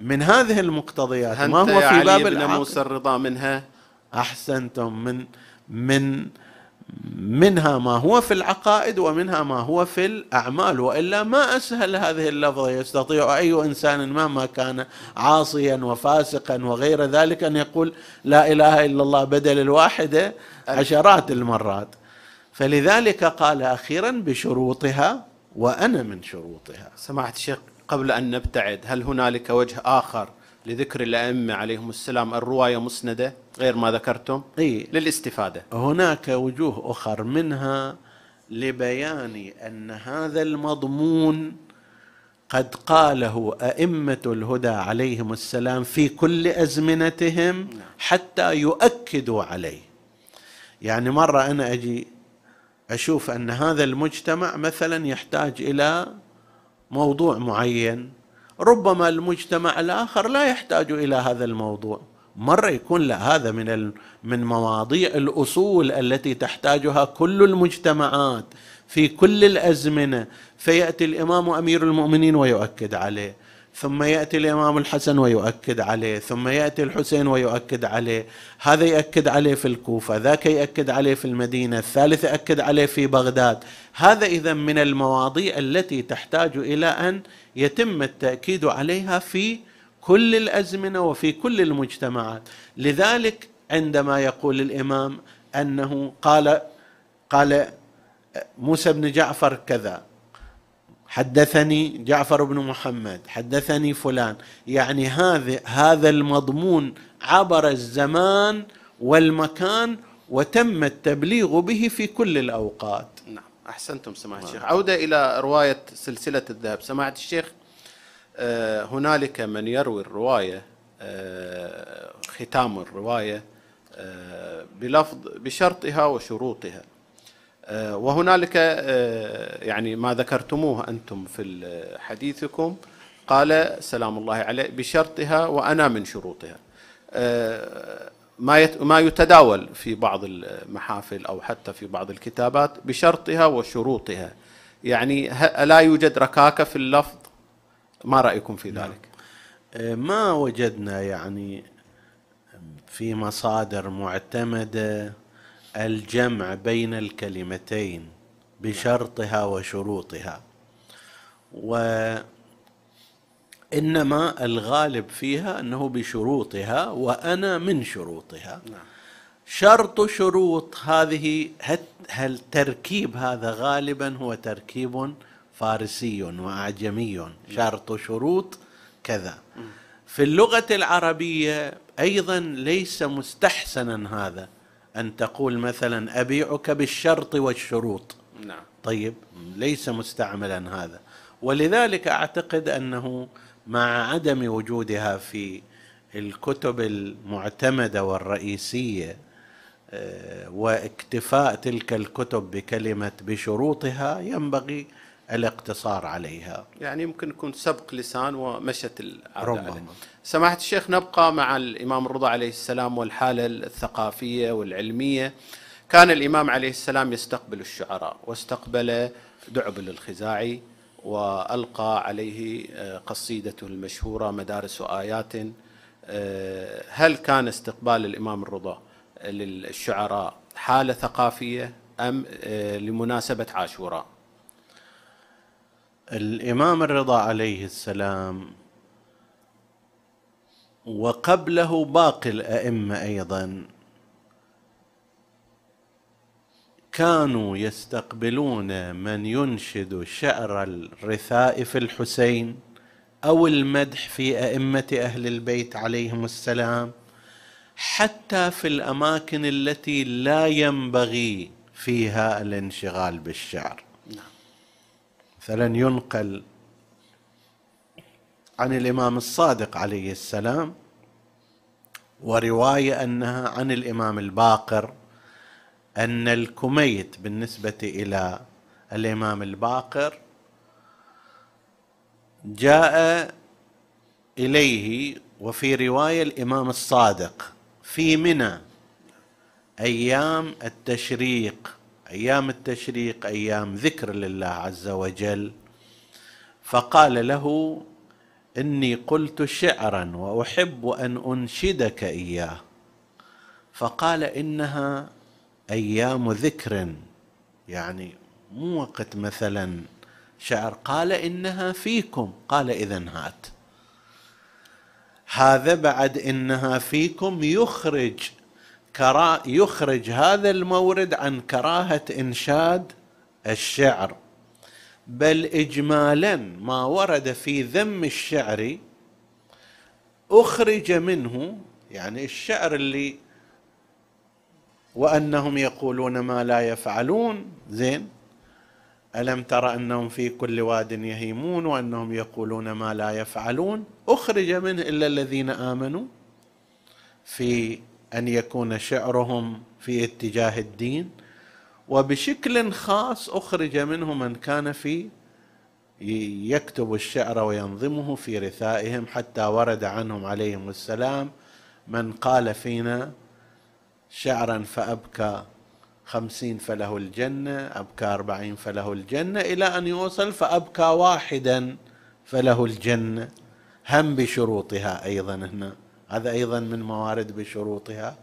من هذه المقتضيات ما هو في باب العقل موسى الرضا منها احسنتم من من منها ما هو في العقائد ومنها ما هو في الاعمال والا ما اسهل هذه اللفظه يستطيع اي انسان مهما كان عاصيا وفاسقا وغير ذلك ان يقول لا اله الا الله بدل الواحده عشرات المرات فلذلك قال اخيرا بشروطها وانا من شروطها سماحه الشيخ قبل ان نبتعد هل هنالك وجه اخر لذكر الأئمة عليهم السلام الرواية مسندة غير ما ذكرتم إيه؟ للاستفادة هناك وجوه أخر منها لبيان أن هذا المضمون قد قاله أئمة الهدى عليهم السلام في كل أزمنتهم نعم. حتى يؤكدوا عليه يعني مرة أنا أجي أشوف أن هذا المجتمع مثلا يحتاج إلى موضوع معين ربما المجتمع الاخر لا يحتاج الى هذا الموضوع مره يكون لا هذا من من مواضيع الاصول التي تحتاجها كل المجتمعات في كل الازمنه فياتي الامام امير المؤمنين ويؤكد عليه ثم ياتي الامام الحسن ويؤكد عليه ثم ياتي الحسين ويؤكد عليه هذا يؤكد عليه في الكوفه ذاك يؤكد عليه في المدينه الثالث يؤكد عليه في بغداد هذا اذا من المواضيع التي تحتاج الى ان يتم التاكيد عليها في كل الازمنه وفي كل المجتمعات لذلك عندما يقول الامام انه قال قال موسى بن جعفر كذا حدثني جعفر بن محمد حدثني فلان يعني هذا هذا المضمون عبر الزمان والمكان وتم التبليغ به في كل الاوقات نعم أحسنتم سماحة الشيخ عودة إلى رواية سلسلة الذهب سماحة الشيخ آه، هنالك من يروي الرواية آه، ختام الرواية آه، بلفظ بشرطها وشروطها وهنالك يعني ما ذكرتموه أنتم في حديثكم قال سلام الله عليه بشرطها وأنا من شروطها ما ما يتداول في بعض المحافل او حتى في بعض الكتابات بشرطها وشروطها يعني لا يوجد ركاكه في اللفظ ما رايكم في نعم. ذلك آه، ما وجدنا يعني في مصادر معتمده الجمع بين الكلمتين بشرطها وشروطها و انما الغالب فيها انه بشروطها وانا من شروطها نعم. شرط شروط هذه هل تركيب هذا غالبا هو تركيب فارسي واعجمي نعم. شرط شروط كذا في اللغه العربيه ايضا ليس مستحسنا هذا ان تقول مثلا ابيعك بالشرط والشروط نعم طيب ليس مستعملا هذا ولذلك اعتقد انه مع عدم وجودها في الكتب المعتمده والرئيسيه آه، واكتفاء تلك الكتب بكلمه بشروطها ينبغي الاقتصار عليها يعني يمكن يكون سبق لسان ومشت ربما سماحة الشيخ نبقى مع الإمام الرضا عليه السلام والحالة الثقافية والعلمية كان الإمام عليه السلام يستقبل الشعراء واستقبل دعبل الخزاعي والقى عليه آه، قصيدته المشهوره مدارس ايات آه، هل كان استقبال الامام الرضا للشعراء حاله ثقافيه ام آه، لمناسبه عاشوراء؟ الامام الرضا عليه السلام وقبله باقي الائمه ايضا كانوا يستقبلون من ينشد شعر الرثاء في الحسين او المدح في ائمه اهل البيت عليهم السلام حتى في الاماكن التي لا ينبغي فيها الانشغال بالشعر مثلا نعم. ينقل عن الامام الصادق عليه السلام وروايه انها عن الامام الباقر ان الكميت بالنسبه الى الامام الباقر جاء اليه وفي روايه الامام الصادق في منى ايام التشريق ايام التشريق ايام ذكر لله عز وجل فقال له اني قلت شعرا واحب ان انشدك اياه فقال انها ايام ذكر يعني مو وقت مثلا شعر قال انها فيكم قال اذا هات هذا بعد انها فيكم يخرج كرا يخرج هذا المورد عن كراهه انشاد الشعر بل اجمالا ما ورد في ذم الشعر اخرج منه يعني الشعر اللي وانهم يقولون ما لا يفعلون زين الم تر انهم في كل واد يهيمون وانهم يقولون ما لا يفعلون اخرج منه الا الذين امنوا في ان يكون شعرهم في اتجاه الدين وبشكل خاص اخرج منه من كان في يكتب الشعر وينظمه في رثائهم حتى ورد عنهم عليهم السلام من قال فينا شعرا فأبكى خمسين فله الجنة أبكى أربعين فله الجنة إلى أن يوصل فأبكى واحدا فله الجنة هم بشروطها أيضا هنا هذا أيضا من موارد بشروطها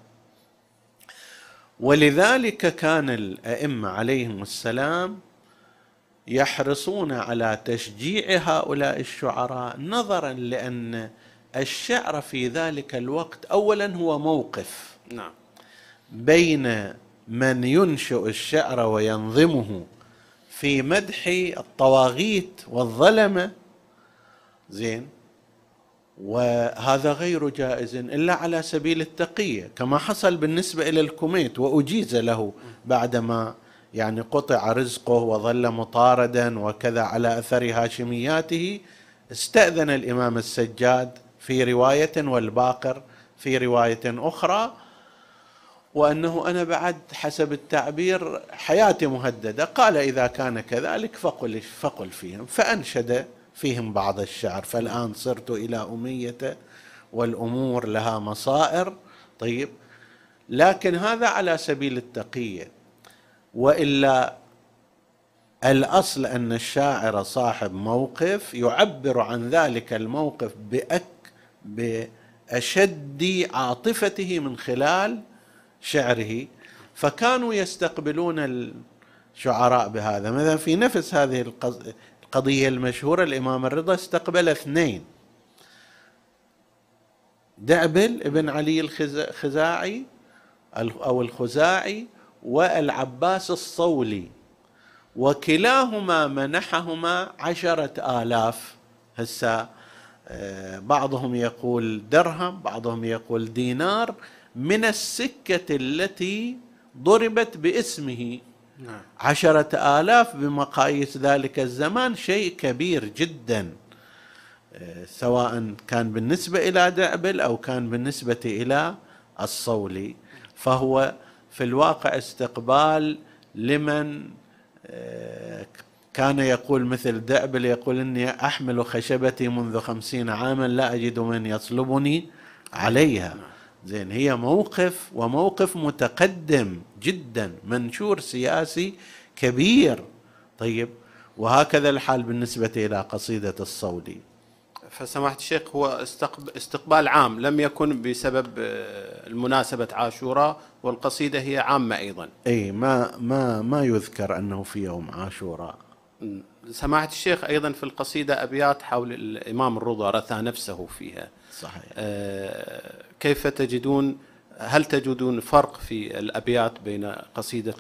ولذلك كان الأئمة عليهم السلام يحرصون على تشجيع هؤلاء الشعراء نظرا لأن الشعر في ذلك الوقت أولا هو موقف نعم بين من ينشئ الشعر وينظمه في مدح الطواغيت والظلمه زين وهذا غير جائز الا على سبيل التقيه كما حصل بالنسبه الى الكوميت واجيز له بعدما يعني قطع رزقه وظل مطاردا وكذا على اثر هاشمياته استاذن الامام السجاد في روايه والباقر في روايه اخرى وأنه أنا بعد حسب التعبير حياتي مهددة قال إذا كان كذلك فقل, فقل فيهم فأنشد فيهم بعض الشعر فالآن صرت إلى أمية والأمور لها مصائر طيب لكن هذا على سبيل التقية وإلا الأصل أن الشاعر صاحب موقف يعبر عن ذلك الموقف بأك بأشد عاطفته من خلال شعره فكانوا يستقبلون الشعراء بهذا مثلا في نفس هذه القضية المشهورة الإمام الرضا استقبل اثنين دعبل بن علي الخزاعي أو الخزاعي والعباس الصولي وكلاهما منحهما عشرة آلاف هسه آه، بعضهم يقول درهم بعضهم يقول دينار من السكة التي ضربت باسمه نعم. عشرة آلاف بمقاييس ذلك الزمان شيء كبير جدا آه، سواء كان بالنسبة إلى دعبل أو كان بالنسبة إلى الصولي فهو في الواقع استقبال لمن آه، كان يقول مثل دعبل يقول إني أحمل خشبتي منذ خمسين عاما لا أجد من يصلبني عليها نعم. زين هي موقف وموقف متقدم جدا منشور سياسي كبير طيب وهكذا الحال بالنسبة إلى قصيدة الصودي فسماحة الشيخ هو استقبال عام لم يكن بسبب آه، المناسبة عاشوراء والقصيدة هي عامة أيضا أي ما, ما, ما يذكر أنه في يوم عاشوراء سماحة الشيخ أيضا في القصيدة أبيات حول الإمام الرضا رثى نفسه فيها صحيح. آه، كيف تجدون هل تجدون فرق في الأبيات بين قصيدة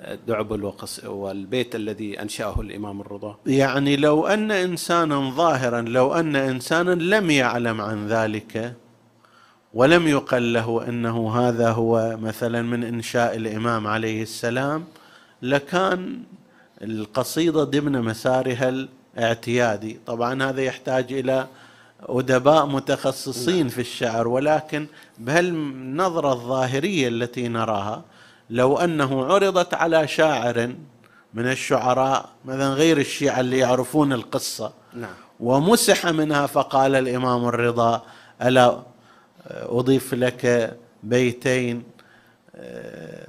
الدعبل والبيت الذي أنشأه الإمام الرضا يعني لو أن إنسانا ظاهرا لو أن إنسانا لم يعلم عن ذلك ولم يقل له أنه هذا هو مثلا من إنشاء الإمام عليه السلام لكان القصيدة ضمن مسارها الاعتيادي طبعا هذا يحتاج إلى ادباء متخصصين نعم. في الشعر ولكن بهالنظره الظاهريه التي نراها لو انه عرضت على شاعر من الشعراء مثلا غير الشيعه اللي يعرفون القصه نعم. ومسح منها فقال الامام الرضا الا اضيف لك بيتين آه،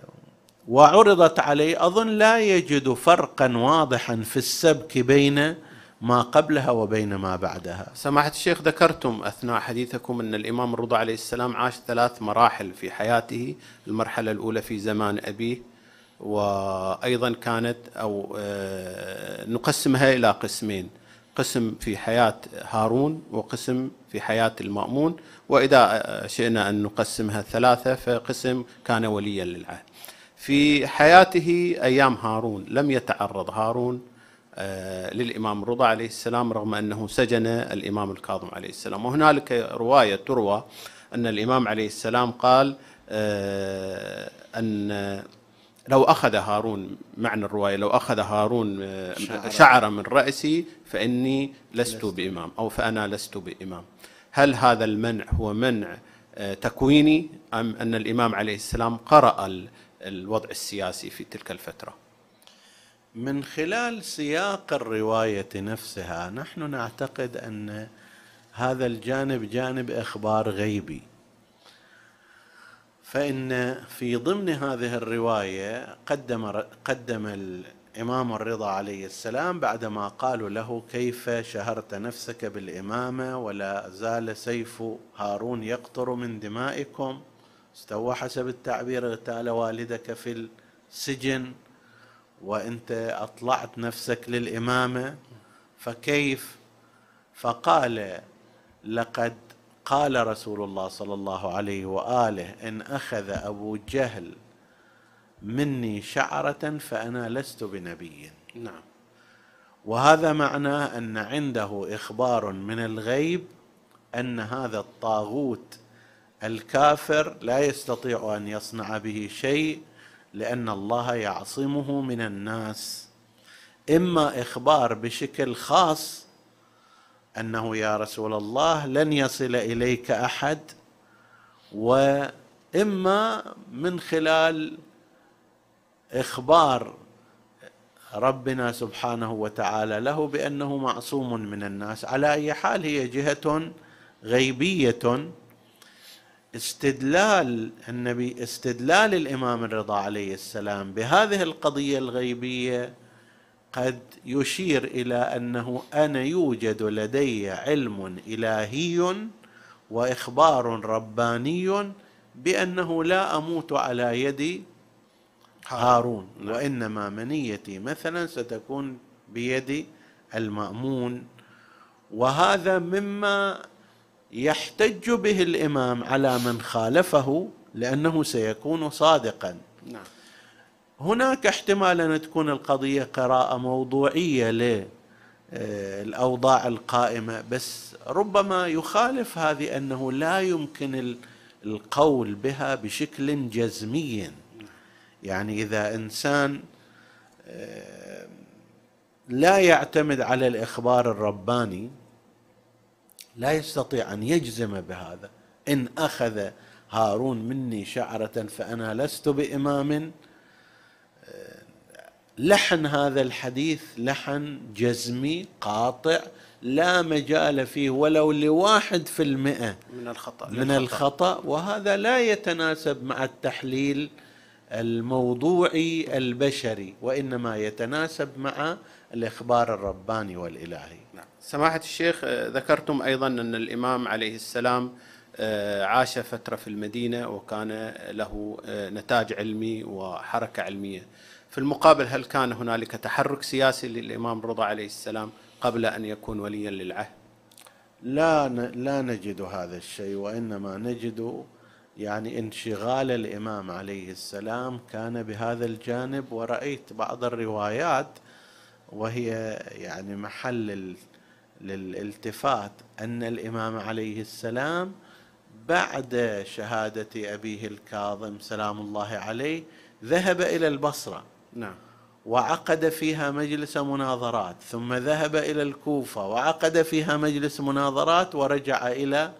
وعرضت عليه اظن لا يجد فرقا واضحا في السبك بين ما قبلها وبين ما بعدها سماحة الشيخ ذكرتم أثناء حديثكم أن الإمام الرضا عليه السلام عاش ثلاث مراحل في حياته المرحلة الأولى في زمان أبيه وأيضا كانت أو آه، نقسمها إلى قسمين قسم في حياة هارون وقسم في حياة المأمون وإذا آه، شئنا أن نقسمها ثلاثة فقسم كان وليا للعهد في حياته أيام هارون لم يتعرض هارون آه، للإمام الرضا عليه السلام رغم أنه سجن الإمام الكاظم عليه السلام وهنالك رواية تروى أن الإمام عليه السلام قال آه، أن لو أخذ هارون معنى الرواية لو أخذ هارون آه، شعر من رأسي فإني لست بإمام أو فأنا لست بإمام هل هذا المنع هو منع تكويني أم أن الإمام عليه السلام قرأ الوضع السياسي في تلك الفتره من خلال سياق الروايه نفسها نحن نعتقد ان هذا الجانب جانب اخبار غيبي فان في ضمن هذه الروايه قدم قدم الامام الرضا عليه السلام بعدما قالوا له كيف شهرت نفسك بالامامه ولا زال سيف هارون يقطر من دمائكم استوى حسب التعبير اغتال والدك في السجن وانت اطلعت نفسك للامامه فكيف فقال لقد قال رسول الله صلى الله عليه واله ان اخذ ابو جهل مني شعره فانا لست بنبي نعم وهذا معناه ان عنده اخبار من الغيب ان هذا الطاغوت الكافر لا يستطيع ان يصنع به شيء لان الله يعصمه من الناس اما اخبار بشكل خاص انه يا رسول الله لن يصل اليك احد واما من خلال اخبار ربنا سبحانه وتعالى له بانه معصوم من الناس على اي حال هي جهه غيبيه استدلال النبي استدلال الامام الرضا عليه السلام بهذه القضيه الغيبيه قد يشير الى انه انا يوجد لدي علم الهي واخبار رباني بانه لا اموت على يد هارون نعم. وانما منيتي مثلا ستكون بيد المامون وهذا مما يحتج به الامام على من خالفه لانه سيكون صادقا نعم. هناك احتمال ان تكون القضيه قراءه موضوعيه للاوضاع آه، القائمه بس ربما يخالف هذه انه لا يمكن القول بها بشكل جزمي يعني اذا انسان آه، لا يعتمد على الاخبار الرباني لا يستطيع ان يجزم بهذا ان اخذ هارون مني شعره فانا لست بامام آه، لحن هذا الحديث لحن جزمي قاطع لا مجال فيه ولو لواحد في المئة من الخطأ من الخطأ, وهذا لا يتناسب مع التحليل الموضوعي البشري وإنما يتناسب مع الإخبار الرباني والإلهي نعم. سماحة الشيخ آه، ذكرتم أيضا أن الإمام عليه السلام آه، عاش فترة في المدينة وكان له آه، نتاج علمي وحركة علمية في المقابل هل كان هنالك تحرك سياسي للإمام رضا عليه السلام قبل أن يكون وليا للعهد لا لا نجد هذا الشيء وإنما نجد يعني انشغال الإمام عليه السلام كان بهذا الجانب ورأيت بعض الروايات وهي يعني محل للالتفات ان الامام عليه السلام بعد شهاده ابيه الكاظم سلام الله عليه ذهب الى البصره نعم وعقد فيها مجلس مناظرات ثم ذهب الى الكوفه وعقد فيها مجلس مناظرات ورجع الى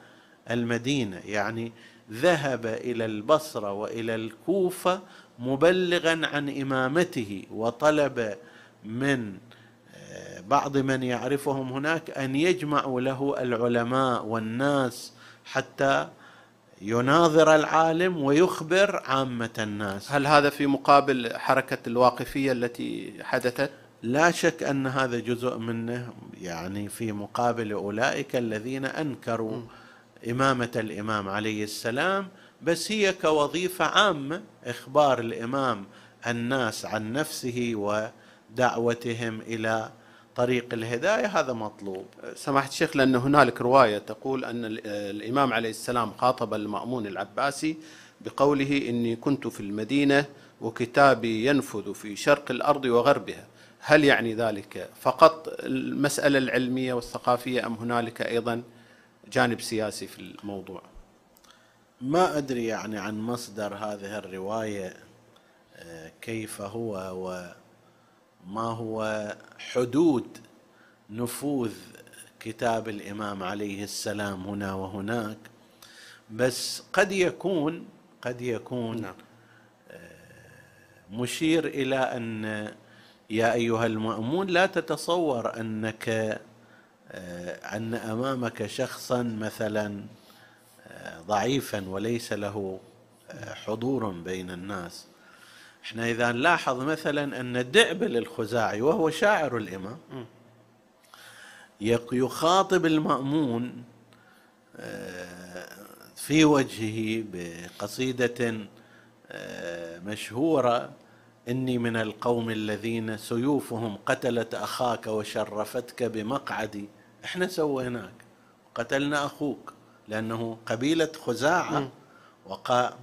المدينه يعني ذهب الى البصره والى الكوفه مبلغا عن امامته وطلب من بعض من يعرفهم هناك ان يجمعوا له العلماء والناس حتى يناظر العالم ويخبر عامه الناس. هل هذا في مقابل حركه الواقفيه التي حدثت؟ لا شك ان هذا جزء منه يعني في مقابل اولئك الذين انكروا امامه الامام عليه السلام بس هي كوظيفه عامه اخبار الامام الناس عن نفسه ودعوتهم الى طريق الهداية هذا مطلوب سماحة الشيخ لأن هنالك رواية تقول أن الإمام عليه السلام خاطب المأمون العباسي بقوله إني كنت في المدينة وكتابي ينفذ في شرق الأرض وغربها هل يعني ذلك فقط المسألة العلمية والثقافية أم هنالك أيضا جانب سياسي في الموضوع ما أدري يعني عن مصدر هذه الرواية آه، كيف هو و ما هو حدود نفوذ كتاب الامام عليه السلام هنا وهناك بس قد يكون قد يكون نعم. آه، مشير الى ان يا ايها المامون لا تتصور انك آه، ان امامك شخصا مثلا آه، ضعيفا وليس له حضور بين الناس احنا اذا نلاحظ مثلا ان الدئبل الخزاعي وهو شاعر الامام يخاطب المامون آه، في وجهه بقصيده آه، مشهوره اني من القوم الذين سيوفهم قتلت اخاك وشرفتك بمقعدي احنا سويناك قتلنا اخوك لانه قبيله خزاعه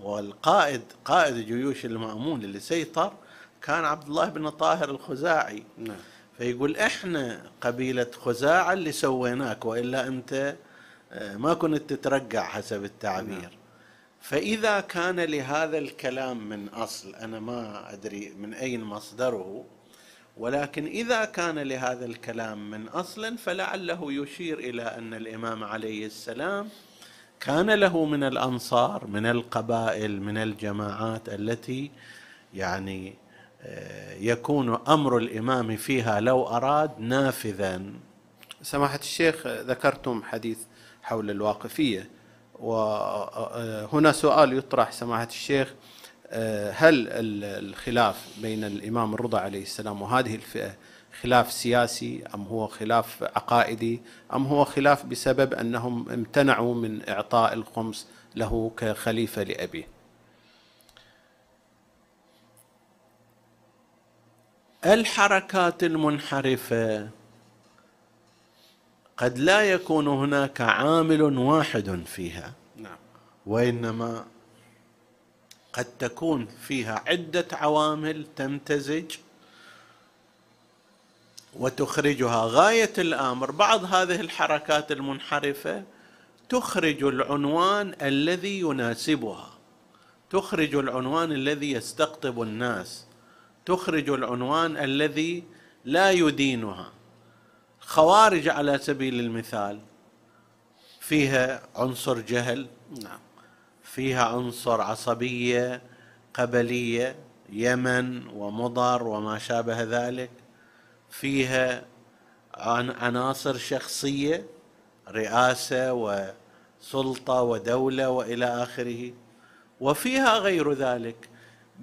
والقائد قائد جيوش المأمون اللي سيطر كان عبد الله بن طاهر الخزاعي نعم. فيقول احنا قبيلة خزاعة اللي سويناك وإلا أنت آه، ما كنت تترقع حسب التعبير نعم. فإذا كان لهذا الكلام من أصل أنا ما أدري من أين مصدره ولكن إذا كان لهذا الكلام من أصل فلعله يشير إلى أن الإمام عليه السلام كان له من الانصار من القبائل من الجماعات التي يعني آه، يكون امر الامام فيها لو اراد نافذا. سماحه الشيخ ذكرتم حديث حول الواقفيه وهنا آه، سؤال يطرح سماحه الشيخ آه، هل الخلاف بين الامام الرضا عليه السلام وهذه الفئه خلاف سياسي ام هو خلاف عقائدي ام هو خلاف بسبب انهم امتنعوا من اعطاء الخمس له كخليفه لابيه. الحركات المنحرفه قد لا يكون هناك عامل واحد فيها نعم. وانما قد تكون فيها عده عوامل تمتزج وتخرجها غايه الامر بعض هذه الحركات المنحرفه تخرج العنوان الذي يناسبها تخرج العنوان الذي يستقطب الناس تخرج العنوان الذي لا يدينها خوارج على سبيل المثال فيها عنصر جهل نعم فيها عنصر عصبيه قبليه يمن ومضر وما شابه ذلك فيها عناصر شخصيه رئاسه وسلطه ودوله والى اخره وفيها غير ذلك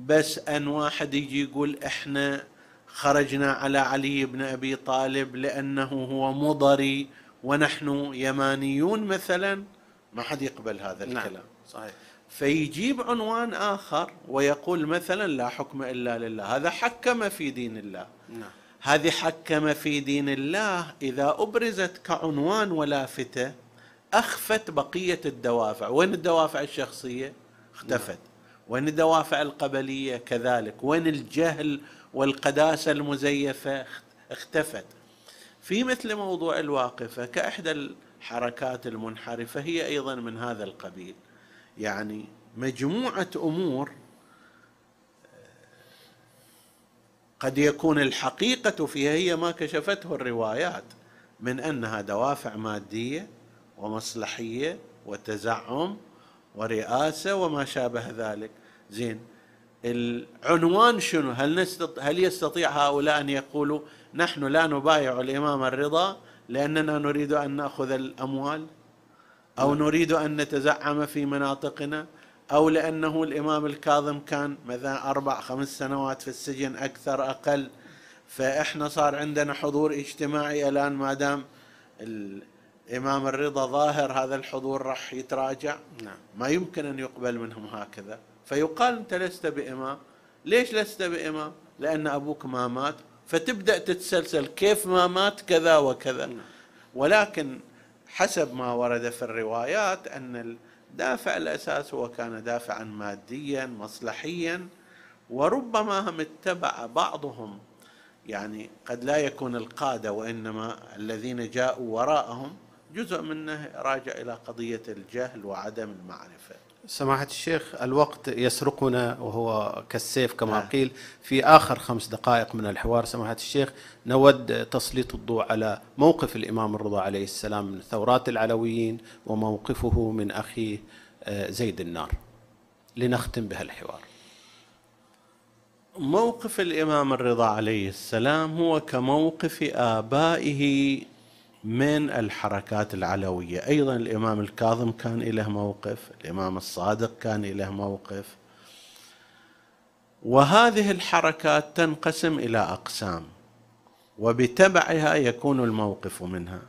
بس ان واحد يجي يقول احنا خرجنا على علي بن ابي طالب لانه هو مضري ونحن يمانيون مثلا ما حد يقبل هذا نعم، الكلام نعم. صحيح فيجيب عنوان اخر ويقول مثلا لا حكم الا لله هذا حكم في دين الله نعم. هذه حكم في دين الله إذا أبرزت كعنوان ولافتة أخفت بقية الدوافع وين الدوافع الشخصية اختفت وين الدوافع القبلية كذلك وين الجهل والقداسة المزيفة اختفت في مثل موضوع الواقفة كإحدى الحركات المنحرفة هي أيضا من هذا القبيل يعني مجموعة أمور قد يكون الحقيقه فيها هي ما كشفته الروايات من انها دوافع ماديه ومصلحيه وتزعم ورئاسه وما شابه ذلك زين العنوان شنو هل, نستط... هل يستطيع هؤلاء أن يقولوا نحن لا نبايع الإمام الرضا لأننا نريد أن نأخذ الأموال أو نريد أن نتزعم في مناطقنا أو لأنه الإمام الكاظم كان مثلا أربع خمس سنوات في السجن أكثر أقل فإحنا صار عندنا حضور اجتماعي الآن ما دام الإمام الرضا ظاهر هذا الحضور راح يتراجع نعم. ما يمكن أن يقبل منهم هكذا فيقال أنت لست بإمام ليش لست بإمام لأن أبوك ما مات فتبدأ تتسلسل كيف ما مات كذا وكذا نعم. ولكن حسب ما ورد في الروايات أن دافع الأساس هو كان دافعا ماديا مصلحيا وربما هم اتبع بعضهم يعني قد لا يكون القادة وإنما الذين جاءوا وراءهم جزء منه راجع إلى قضية الجهل وعدم المعرفة سماحة الشيخ الوقت يسرقنا وهو كالسيف كما آه. قيل في آخر خمس دقائق من الحوار سماحة الشيخ نود تسليط الضوء على موقف الإمام الرضا عليه السلام من ثورات العلويين وموقفه من أخيه آه، زيد النار لنختم به الحوار موقف الإمام الرضا عليه السلام هو كموقف آبائه من الحركات العلوية أيضا الإمام الكاظم كان له موقف الإمام الصادق كان له موقف وهذه الحركات تنقسم إلى أقسام وبتبعها يكون الموقف منها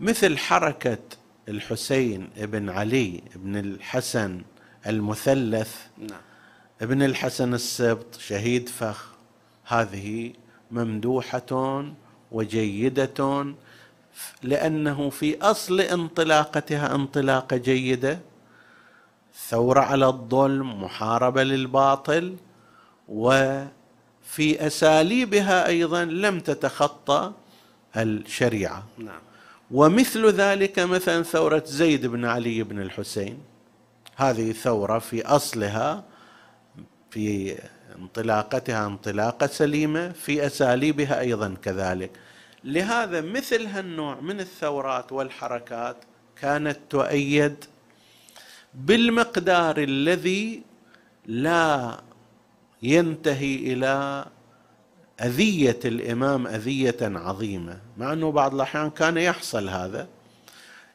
مثل حركة الحسين بن علي بن الحسن المثلث نعم. ابن الحسن السبط شهيد فخ هذه ممدوحة وجيدة لانه في اصل انطلاقتها انطلاقه جيده ثوره على الظلم محاربه للباطل وفي اساليبها ايضا لم تتخطى الشريعه نعم. ومثل ذلك مثلا ثوره زيد بن علي بن الحسين هذه ثوره في اصلها في انطلاقتها انطلاقه سليمه في اساليبها ايضا كذلك لهذا مثل هالنوع من الثورات والحركات كانت تؤيد بالمقدار الذي لا ينتهي الى اذيه الامام اذيه عظيمه مع انه بعض الاحيان كان يحصل هذا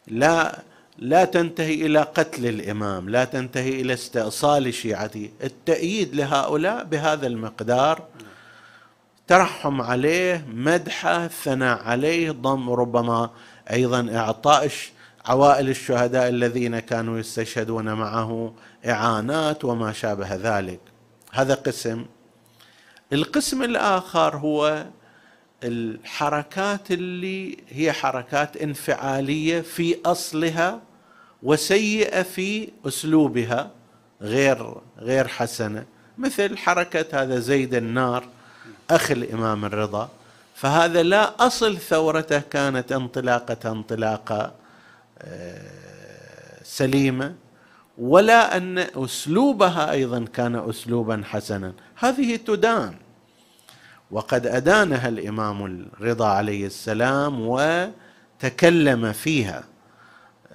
لا لا تنتهي الى قتل الامام لا تنتهي الى استئصال شيعته التاييد لهؤلاء بهذا المقدار نعم. ترحم عليه مدحه ثناء عليه ضم ربما ايضا اعطاء عوائل الشهداء الذين كانوا يستشهدون معه اعانات وما شابه ذلك هذا قسم القسم الاخر هو الحركات اللي هي حركات انفعاليه في اصلها وسيئه في اسلوبها غير غير حسنه مثل حركه هذا زيد النار أخي الإمام الرضا فهذا لا أصل ثورته كانت انطلاقة انطلاقة آه، سليمة ولا أن أسلوبها أيضا كان أسلوبا حسنا هذه تدان وقد أدانها الإمام الرضا عليه السلام وتكلم فيها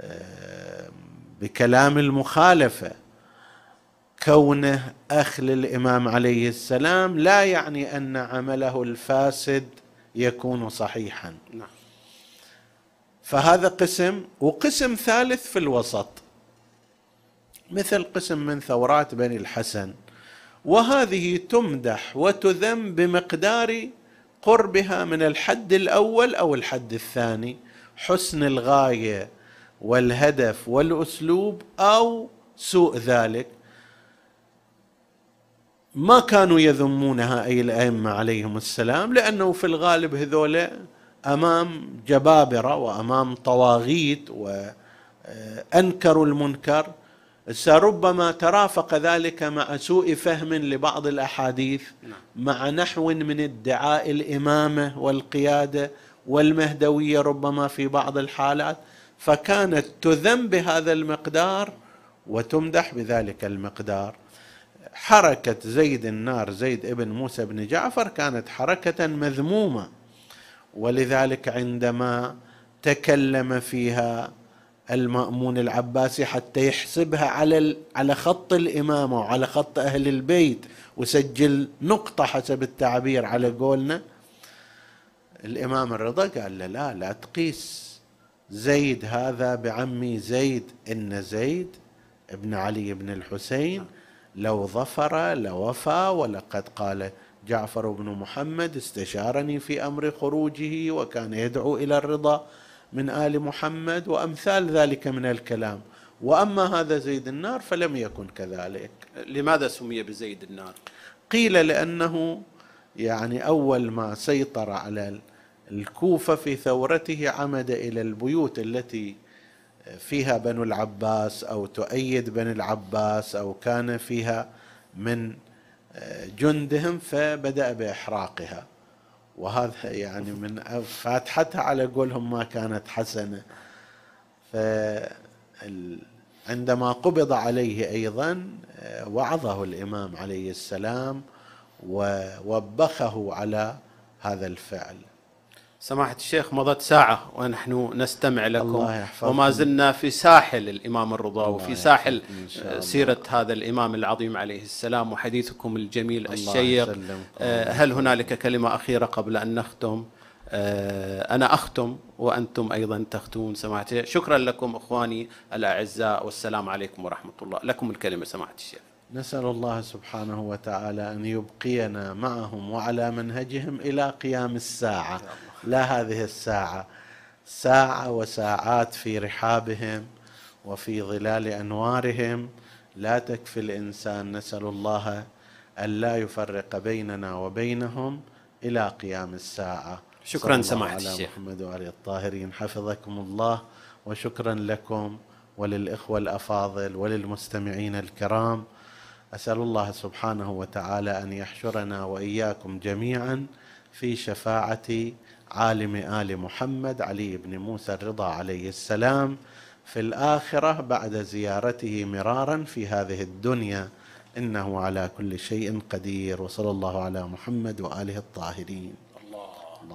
آه، بكلام المخالفه كونه اخ للامام عليه السلام لا يعني ان عمله الفاسد يكون صحيحا نعم. فهذا قسم وقسم ثالث في الوسط مثل قسم من ثورات بني الحسن وهذه تمدح وتذم بمقدار قربها من الحد الاول او الحد الثاني حسن الغايه والهدف والاسلوب او سوء ذلك ما كانوا يذمونها أي الأئمة عليهم السلام لأنه في الغالب هذول أمام جبابرة وأمام طواغيت وأنكروا المنكر ربما ترافق ذلك مع سوء فهم لبعض الاحاديث نعم. مع نحو من ادعاء الامامه والقياده والمهدويه ربما في بعض الحالات فكانت تذم بهذا المقدار وتمدح بذلك المقدار حركة زيد النار زيد ابن موسى بن جعفر كانت حركة مذمومة ولذلك عندما تكلم فيها المأمون العباسي حتى يحسبها على على خط الإمامة وعلى خط أهل البيت وسجل نقطة حسب التعبير على قولنا الإمام الرضا قال له لا لا تقيس زيد هذا بعمي زيد إن زيد ابن علي بن الحسين لو ظفر لوفى ولقد قال جعفر بن محمد استشارني في امر خروجه وكان يدعو الى الرضا من ال محمد وامثال ذلك من الكلام واما هذا زيد النار فلم يكن كذلك. لماذا سمي بزيد النار؟ قيل لانه يعني اول ما سيطر على الكوفه في ثورته عمد الى البيوت التي فيها بنو العباس او تؤيد بني العباس او كان فيها من آه، جندهم فبدا باحراقها وهذا يعني من فاتحتها على قولهم ما كانت حسنه عندما قبض عليه ايضا آه، وعظه الامام عليه السلام ووبخه على هذا الفعل سماحة الشيخ مضت ساعة ونحن نستمع لكم الله وما زلنا في ساحل الإمام الرضا وفي ساحل سيرة هذا الإمام العظيم عليه السلام وحديثكم الجميل الشيق آه، هل هنالك كلمة أخيرة قبل أن نختم آه، أنا أختم وأنتم أيضا تختمون سماحة الشيخ شكرا لكم أخواني الأعزاء والسلام عليكم ورحمة الله لكم الكلمة سماحة الشيخ نسأل الله سبحانه وتعالى أن يبقينا معهم وعلى منهجهم إلى قيام الساعة لا هذه الساعه ساعه وساعات في رحابهم وفي ظلال انوارهم لا تكفي الانسان نسال الله الا يفرق بيننا وبينهم الى قيام الساعه شكرا سماحه على الشيخ محمد وعلى الطاهرين حفظكم الله وشكرا لكم وللاخوه الافاضل وللمستمعين الكرام اسال الله سبحانه وتعالى ان يحشرنا واياكم جميعا في شفاعه عالم آل محمد علي بن موسى الرضا عليه السلام في الآخرة بعد زيارته مرارا في هذه الدنيا إنه على كل شيء قدير وصلى الله على محمد وآله الطاهرين